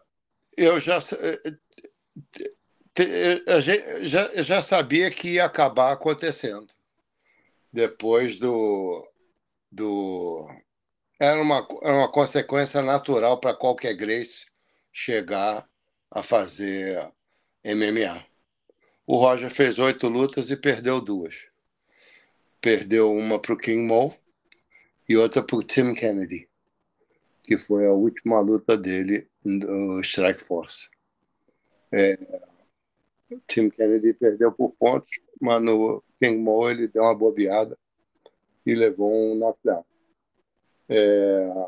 eu já, eu eh, eh, eh, já, já sabia que ia acabar acontecendo depois do. do era, uma, era uma consequência natural para qualquer Grace chegar a fazer MMA. O Roger fez oito lutas e perdeu duas. Perdeu uma para o King Mo e outra para o Tim Kennedy, que foi a última luta dele no Strike Force. É, o Tim Kennedy perdeu por pontos, mas no queimou, ele deu uma bobeada e levou um knockdown. É,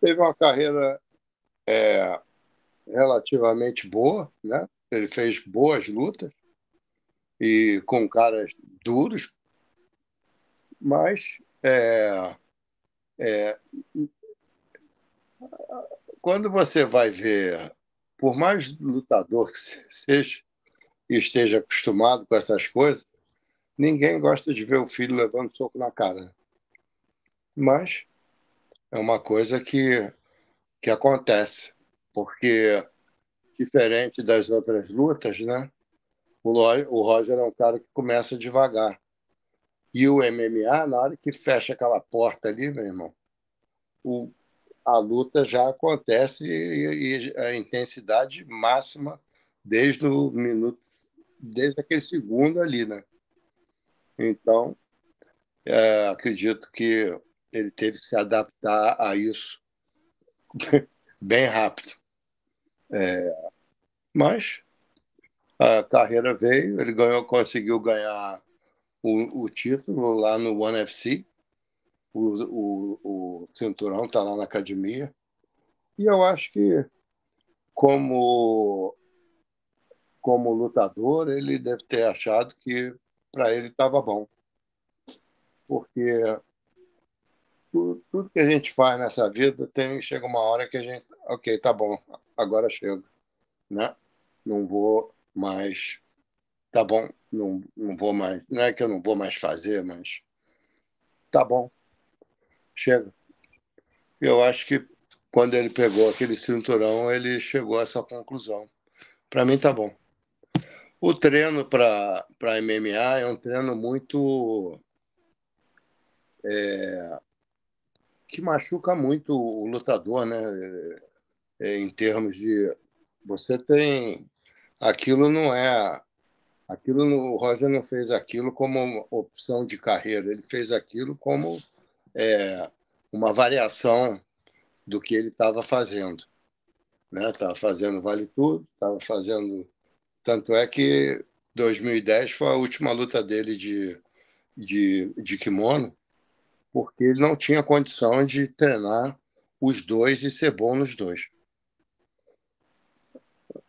teve uma carreira é, relativamente boa, né? Ele fez boas lutas e com caras duros, mas é, é, quando você vai ver, por mais lutador que seja, e esteja acostumado com essas coisas, ninguém gosta de ver o filho levando soco na cara. Mas é uma coisa que, que acontece, porque diferente das outras lutas, né? O Roger é um cara que começa devagar. E o MMA, na hora que fecha aquela porta ali, meu irmão, o, a luta já acontece e, e, a intensidade máxima desde o minuto desde aquele segundo ali, né? Então, é, acredito que ele teve que se adaptar a isso bem rápido. É, mas a carreira veio, ele ganhou, conseguiu ganhar o, o título lá no One FC, o, o, o cinturão está lá na academia. E eu acho que, como como lutador, ele deve ter achado que para ele estava bom. Porque tudo, tudo, que a gente faz nessa vida tem chega uma hora que a gente, OK, tá bom, agora chega, né? Não vou mais tá bom, não, não vou mais, não é que eu não vou mais fazer, mas tá bom. Chega. Eu acho que quando ele pegou aquele cinturão, ele chegou a essa conclusão. Para mim tá bom. O treino para MMA é um treino muito. É, que machuca muito o lutador, né? É, em termos de. Você tem. Aquilo não é. Aquilo no, o Roger não fez aquilo como opção de carreira, ele fez aquilo como é, uma variação do que ele estava fazendo. Estava né? fazendo vale tudo, estava fazendo tanto é que 2010 foi a última luta dele de, de, de kimono, porque ele não tinha condição de treinar os dois e ser bom nos dois.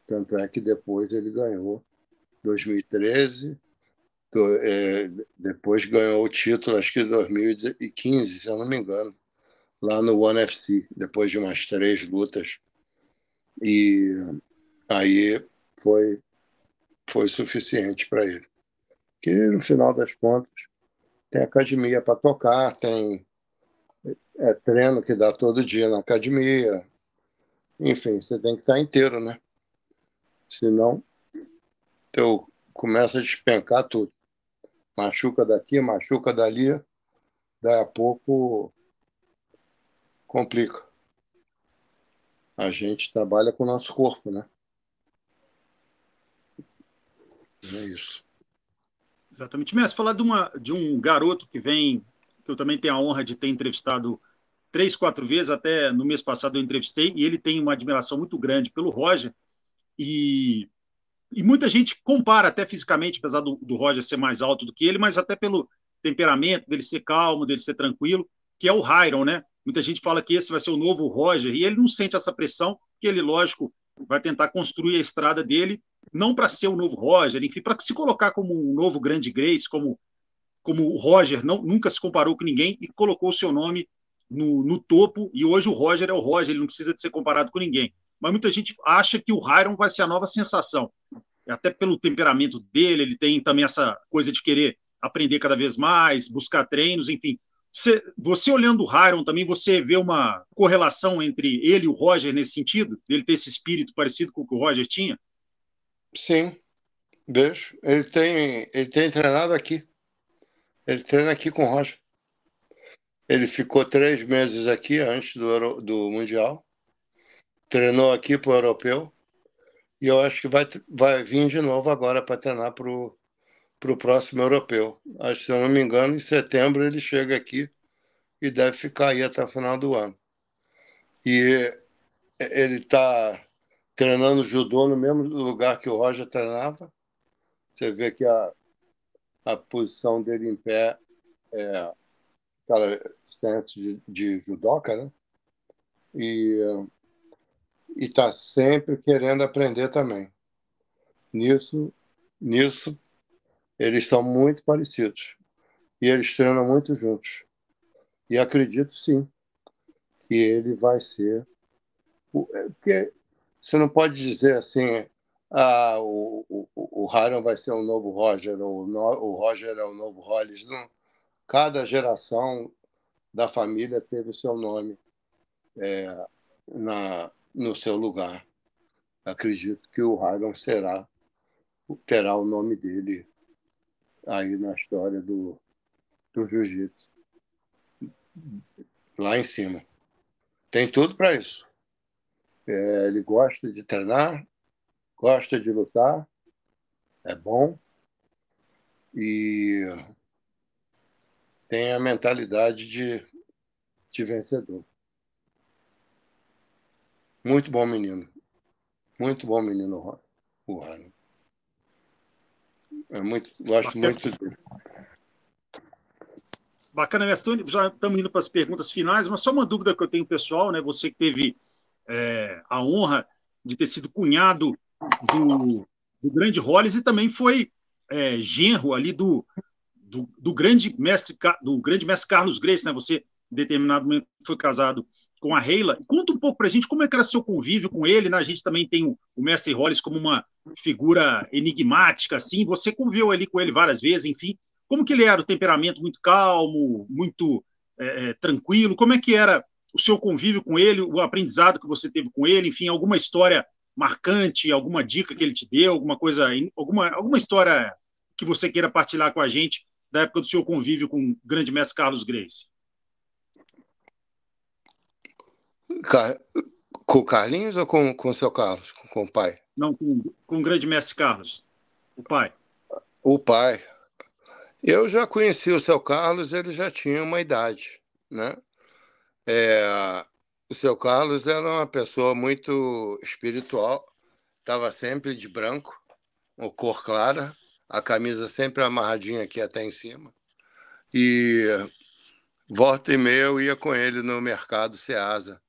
Tanto é que depois ele ganhou 2013, do, é, depois ganhou o título, acho que em 2015, se eu não me engano, lá no One FC, depois de umas três lutas. E aí foi foi suficiente para ele. Que no final das contas tem academia para tocar, tem é treino que dá todo dia na academia. Enfim, você tem que estar inteiro, né? Senão, teu começa a despencar tudo. Machuca daqui, machuca dali. Daí a pouco complica. A gente trabalha com o nosso corpo, né? É isso. Exatamente. Mestre, falar de, uma, de um garoto que vem, que eu também tenho a honra de ter entrevistado três, quatro vezes, até no mês passado eu entrevistei, e ele tem uma admiração muito grande pelo Roger, e, e muita gente compara até fisicamente, apesar do, do Roger ser mais alto do que ele, mas até pelo temperamento dele ser calmo, dele ser tranquilo, que é o Hiron, né? Muita gente fala que esse vai ser o novo Roger, e ele não sente essa pressão, que ele, lógico, vai tentar construir a estrada dele não para ser o novo Roger, enfim, para se colocar como um novo grande Grace, como como o Roger não, nunca se comparou com ninguém e colocou o seu nome no, no, topo. E hoje o Roger é o Roger, ele não precisa de ser comparado com ninguém. Mas muita gente acha que o Hiron vai ser a nova sensação, até pelo temperamento dele. Ele tem também essa coisa de querer aprender cada vez mais, buscar treinos, enfim. Você, você olhando o Hiron também, você vê uma correlação entre ele e o Roger nesse sentido, ele ter esse espírito parecido com o que o Roger tinha? Sim, beijo. Ele tem, ele tem treinado aqui. Ele treina aqui com o Roger. Ele ficou três meses aqui antes do, do Mundial. Treinou aqui para o europeu. E eu acho que vai, vai vir de novo agora para treinar para o próximo europeu. Acho, se eu não me engano, em setembro ele chega aqui e deve ficar aí até o final do ano. E é, ele está treinando judô no mesmo lugar que o Roger treinava. Você vê que a, a posição dele em pé é aquela distância de, de judoca, né? E está sempre querendo aprender também. Nisso, nisso eles são muito parecidos e eles treinam muito juntos. E acredito sim que ele vai ser. É, porque você não pode dizer assim, ah, o, o, o vai ser um novo Roger, ou o Roger é o um novo Hollis. Não. Cada geração da família teve o seu nome é, na, no seu lugar. Acredito que o Haran será, terá o nome dele aí na história do, do jiu-jitsu. Lá em cima. Tem tudo para isso. É, ele gosta de treinar, gosta de lutar, é bom e tem a mentalidade de, de vencedor. Muito bom menino. Muito bom menino, o Rano. É muito, gosto Bacana. muito dele. Bacana, mestre, Já estamos indo para as perguntas finais, mas só uma dúvida que eu tenho pessoal, né? Você que teve é, a honra de ter sido cunhado do, do grande Hollis e também foi é, genro ali do, do, do, grande mestre do grande mestre Carlos Grace, né? Você em determinado momento foi casado com a Reila. Conta um pouco para a gente como é que era seu convívio com ele, né? A gente também tem o, o mestre Hollis como uma figura enigmática, assim. Você conviveu ali com ele várias vezes, enfim. Como que ele era? O temperamento muito calmo, muito é, é tranquilo. Como é que era o seu convívio com ele, o aprendizado que você teve com ele, enfim, alguma história marcante, alguma dica que ele te deu, alguma coisa, alguma, alguma história que você queira partilhar com a gente da época do seu convívio com o grande mestre Carlos Grace. Car... Com o Carlinhos ou com, com o seu Carlos, com, com o pai? Não, com, com o grande mestre Carlos, o pai. O pai. Eu já conheci o seu Carlos, ele já tinha uma idade, né? É, o seu Carlos era uma pessoa muito espiritual, estava sempre de branco, uma cor clara, a camisa sempre amarradinha aqui até em cima. E volta e meia eu ia com ele no mercado Ceasa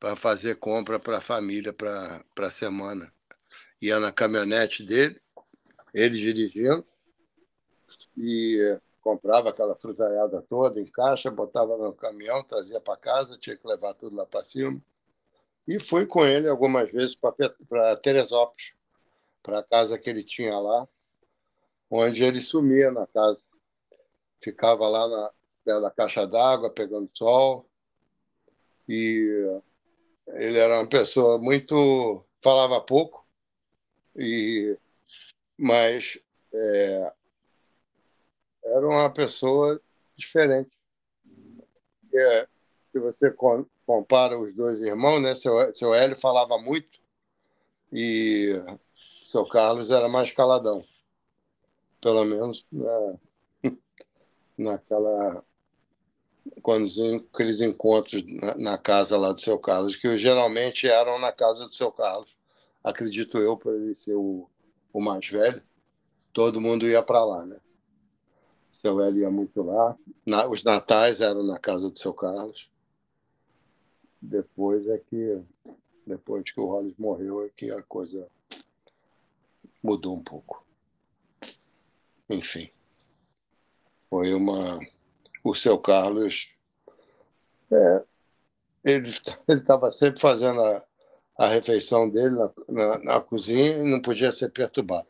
para fazer compra para a família para a semana. Ia na caminhonete dele, ele dirigindo. E comprava aquela frutalhada toda em caixa, botava no caminhão, trazia para casa, tinha que levar tudo lá para cima. E fui com ele algumas vezes para Teresópolis, para a casa que ele tinha lá, onde ele sumia na casa. Ficava lá né, na, caixa d'água, pegando sol. E ele era uma pessoa muito. falava pouco, e mas é, era uma pessoa diferente. É, se você compara os dois irmãos, né? Seu, seu Hélio falava muito e seu Carlos era mais caladão. Pelo menos na, né, naquela. Quando aqueles encontros na, na casa lá do seu Carlos, que geralmente eram na casa do seu Carlos, acredito eu, por ele ser o, o mais velho, todo mundo ia para lá, né? Seu Hélio ia muito lá. Na, os natais eram na casa do seu Carlos. Depois é que, depois que o Rollins morreu, é que a coisa mudou um pouco. Enfim, foi uma. O seu Carlos. É, ele estava sempre fazendo a, a refeição dele na, na, na, cozinha e não podia ser perturbado.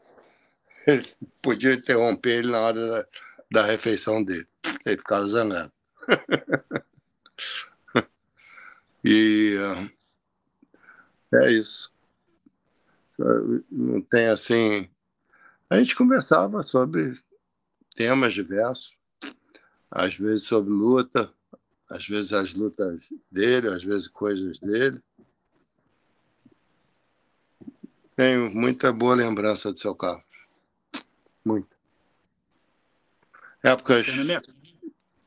Ele podia interromper ele na hora da, da refeição dele. Ele ficava zanado. e ah, é isso. Não tem assim. A gente conversava sobre temas diversos, às vezes sobre luta, às vezes as lutas dele, às vezes coisas dele. Tenho muita boa lembrança do seu Carlos. Muito. Épocas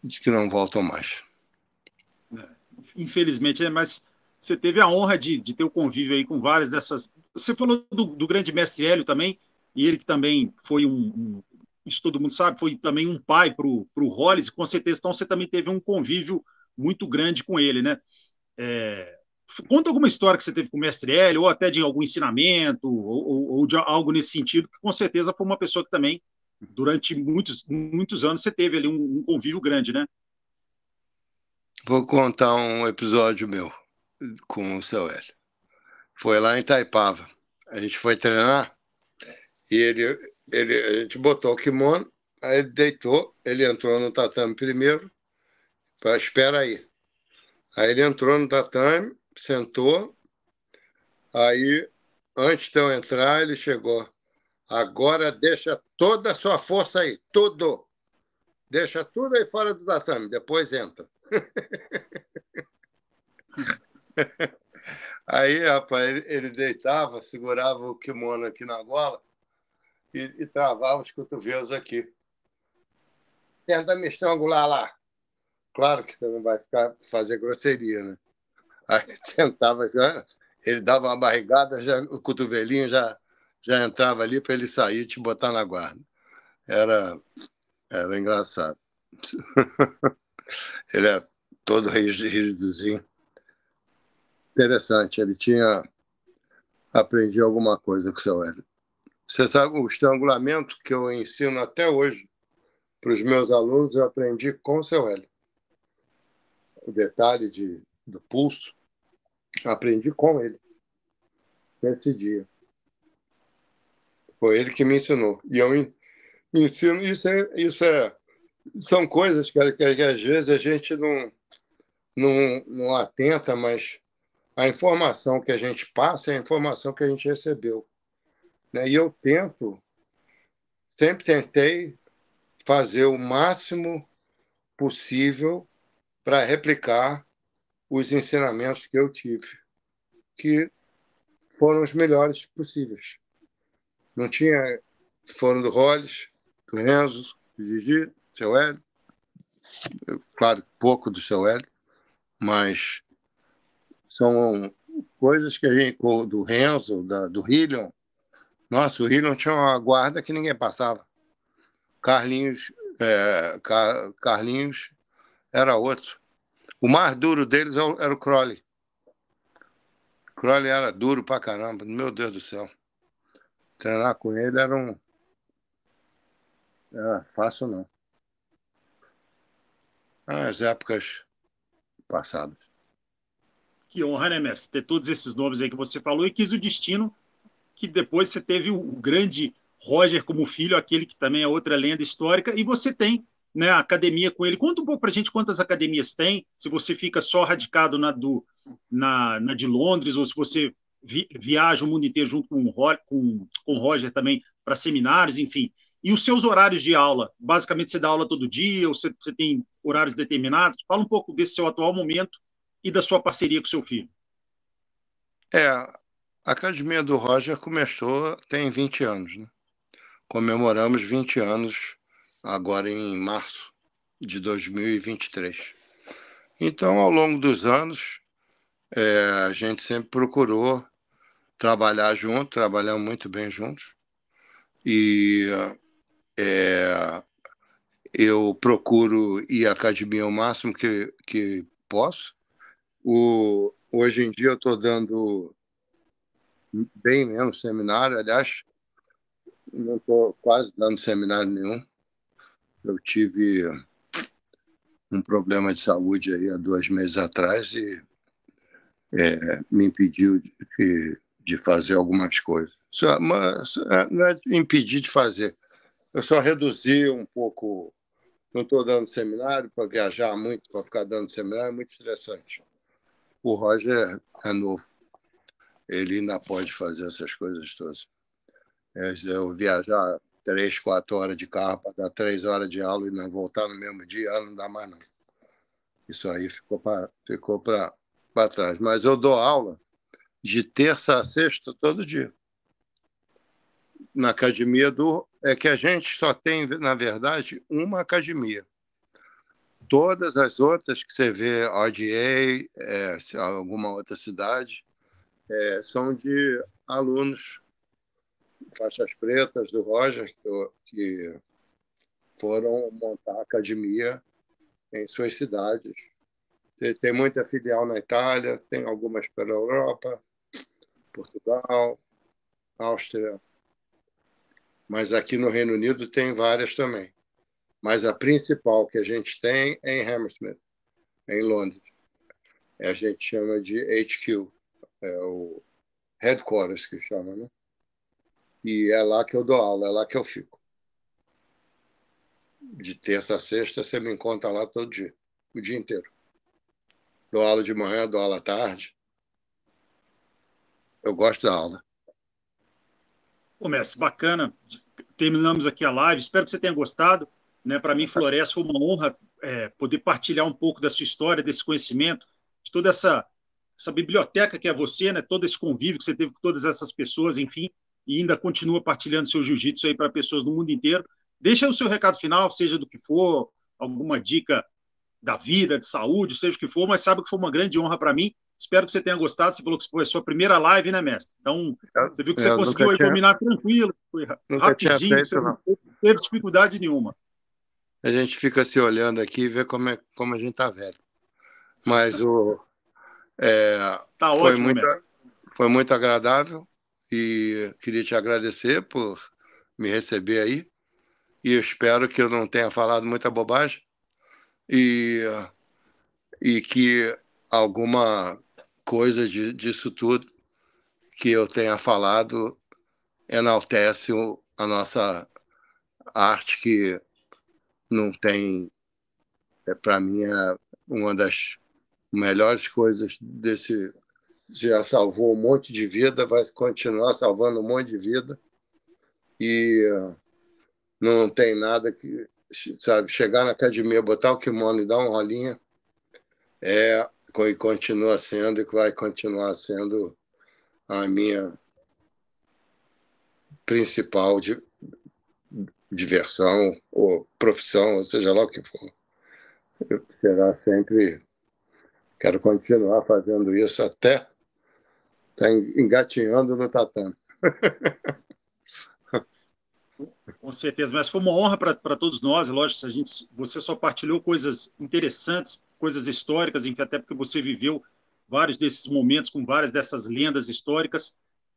de que não voltam mais. É. Infelizmente, é, mas você teve a honra de, de ter o convívio aí com várias dessas. Você falou do, do grande mestre Hélio também, e ele que também foi um, um isso todo mundo sabe, foi também um pai para o Hollis, com certeza então você também teve um convívio muito grande com ele, né? É, conta alguma história que você teve com o mestre Hélio, ou até de algum ensinamento, ou, ou, ou, de algo nesse sentido, que com certeza foi uma pessoa que também durante muitos, muitos anos você teve ali um, um convívio grande, né? Vou contar um episódio meu com o seu Hélio. Foi lá em Taipava. A gente foi treinar e ele, ele, a gente botou o kimono, aí ele deitou, ele entrou no tatame primeiro, para espera aí. Aí ele entrou no tatame, sentou, aí antes de eu entrar ele chegou, agora deixa Toda a sua força aí, tudo. Deixa tudo aí fora do tatame, depois entra. Aí, rapaz, ele deitava, segurava o kimono aqui na gola e, e travava os cotovelos aqui. Tenta me estrangular lá. Claro que você não vai ficar fazer grosseria, né? Aí tentava, ele dava uma barrigada, já, o cotovelinho já já entrava ali para ele sair e te botar na guarda. Era, era engraçado. ele é todo rigidozinho. Interessante, ele tinha aprendido alguma coisa com o seu Hélio. Você sabe, o estrangulamento que eu ensino até hoje para os meus alunos, eu aprendi com o seu Hélio. O detalhe de, do pulso, aprendi com ele, nesse dia. Foi ele que me ensinou. E eu ensino, isso é, isso é são coisas que, que, às vezes a gente não, não, não atenta, mas a informação que a gente passa é a informação que a gente recebeu. Né? E eu tento, sempre tentei fazer o máximo possível para replicar os ensinamentos que eu tive, que foram os melhores possíveis. Não tinha. Foram do Rolls, do Renzo, do Gigi, do seu Hélio. Claro, pouco do seu Hélio, mas são coisas que a gente. Do Renzo, da, do Hillion. Nossa, o Hillion tinha uma guarda que ninguém passava. Carlinhos. É, Car, Carlinhos era outro. O mais duro deles é era o Crowley. Crowley era duro pra caramba, meu Deus do céu treinar com ele era um. Era fácil, não. As épocas passadas. Que honra, né, mestre? Ter todos esses nomes aí que você falou e quis o destino que depois você teve o grande Roger como filho, aquele que também é outra lenda histórica, e você tem né, a academia com ele. Conta um pouco para gente quantas academias tem, se você fica só radicado na, do, na, na de Londres ou se você vi, viaja o mundo inteiro junto com o, com, com o Roger também para seminários, enfim. E os seus horários de aula? Basicamente, você dá aula todo dia, ou você, você tem horários determinados? Fala um pouco desse seu atual momento e da sua parceria com o seu filho. É, a Academia do Roger começou tem 20 anos, né? Comemoramos 20 anos agora em março de 2023. Então, ao longo dos anos, é, a gente sempre procurou trabalhar junto, trabalhar muito bem juntos. E é, eu procuro ir à academia o máximo que, que posso. O, hoje em dia eu estou dando bem menos seminário, aliás, não estou quase dando seminário nenhum. Eu tive um problema de saúde aí há dois meses atrás e é, me impediu que de fazer algumas coisas. Só, é mas, é, não é impedir de fazer. Eu só reduzi um pouco. Não estou dando seminário para viajar muito, para ficar dando seminário, é muito interessante. O Roger é, é novo. Ele ainda pode fazer essas coisas todas. Eu viajar três, quatro horas de carro para dar três horas de aula e não voltar no mesmo dia, ah, não dá mais não. Isso aí ficou para ficou para trás. Mas eu dou aula de terça a sexta, todo dia. Na academia do. É que a gente só tem, na verdade, uma academia. Todas as outras que você vê, ODA, é, alguma outra cidade, é, são de alunos, faixas pretas do Roger, que, que foram montar academia em suas cidades. Tem muita filial na Itália, tem algumas pela Europa, Portugal, Áustria. Mas aqui no Reino Unido tem várias também. Mas a principal que a gente tem é em Hammersmith, em Londres. É, a gente chama de HQ, é o headquarters que chama, né? E é lá que eu dou aula, é lá que eu fico. De terça a sexta, você me encontra lá todo dia, o dia inteiro. Dou aula de manhã, dou aula à tarde eu gosto da aula. Ô, Mestre, bacana. Terminamos aqui a live. Espero que você tenha gostado. Né? Para mim, Floresta, foi uma honra é, poder partilhar um pouco da sua história, desse conhecimento, de toda essa, essa biblioteca que é você, né? todo esse convívio que você teve com todas essas pessoas, enfim, e ainda continua partilhando seu jiu-jitsu aí para pessoas do mundo inteiro. Deixa o seu recado final, seja do que for, alguma dica da vida, de saúde, seja o que for, mas sabe que foi uma grande honra para mim Espero que você tenha gostado. Você falou que foi a sua primeira live, né, mestre? Então, você viu que você conseguiu tinha... dominar tranquilo, foi rapidinho, feito, não. não teve dificuldade nenhuma. A gente fica se olhando aqui e vê como, é, como a gente tá velho. Mas o. É, tá foi ótimo, muito, mestre. Foi muito agradável e queria te agradecer por me receber aí. E espero que eu não tenha falado muita bobagem e, e que alguma coisa de, disso tudo que eu tenha falado enaltece a nossa arte que não tem é para mim é uma das melhores coisas desse já salvou um monte de vida vai continuar salvando um monte de vida e não tem nada que sabe chegar na academia botar o kimono e dar uma rolinha é e continua sendo e que vai continuar sendo a minha principal de, diversão ou profissão, ou seja lá o que for. Eu será sempre. Quero continuar fazendo isso até tá engatinhando no tatame. Com certeza, mas foi uma honra para todos nós, lógico, a gente, você só partilhou coisas interessantes coisas históricas, em que até porque você viveu vários desses momentos com várias dessas lendas históricas.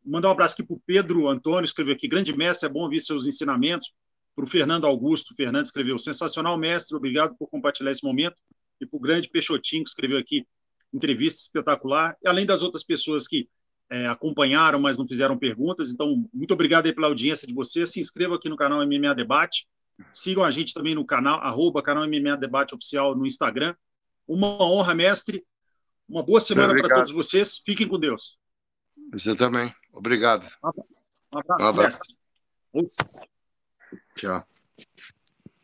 Mandar um abraço aqui para o Pedro Antônio, escreveu aqui, grande mestre, é bom ouvir seus ensinamentos. Para o Fernando Augusto, Fernando escreveu, sensacional mestre, obrigado por compartilhar esse momento. E para o grande Peixotinho, que escreveu aqui, entrevista espetacular. E além das outras pessoas que é, acompanharam, mas não fizeram perguntas. Então, muito obrigado pela audiência de vocês. Se inscreva aqui no canal MMA Debate. Sigam a gente também no canal, arroba canal MMA Debate Oficial no Instagram. Uma honra, mestre. Uma boa semana para todos vocês. Fiquem com Deus. Você também. Obrigado. Um abraço, um abraço. mestre. Tchau.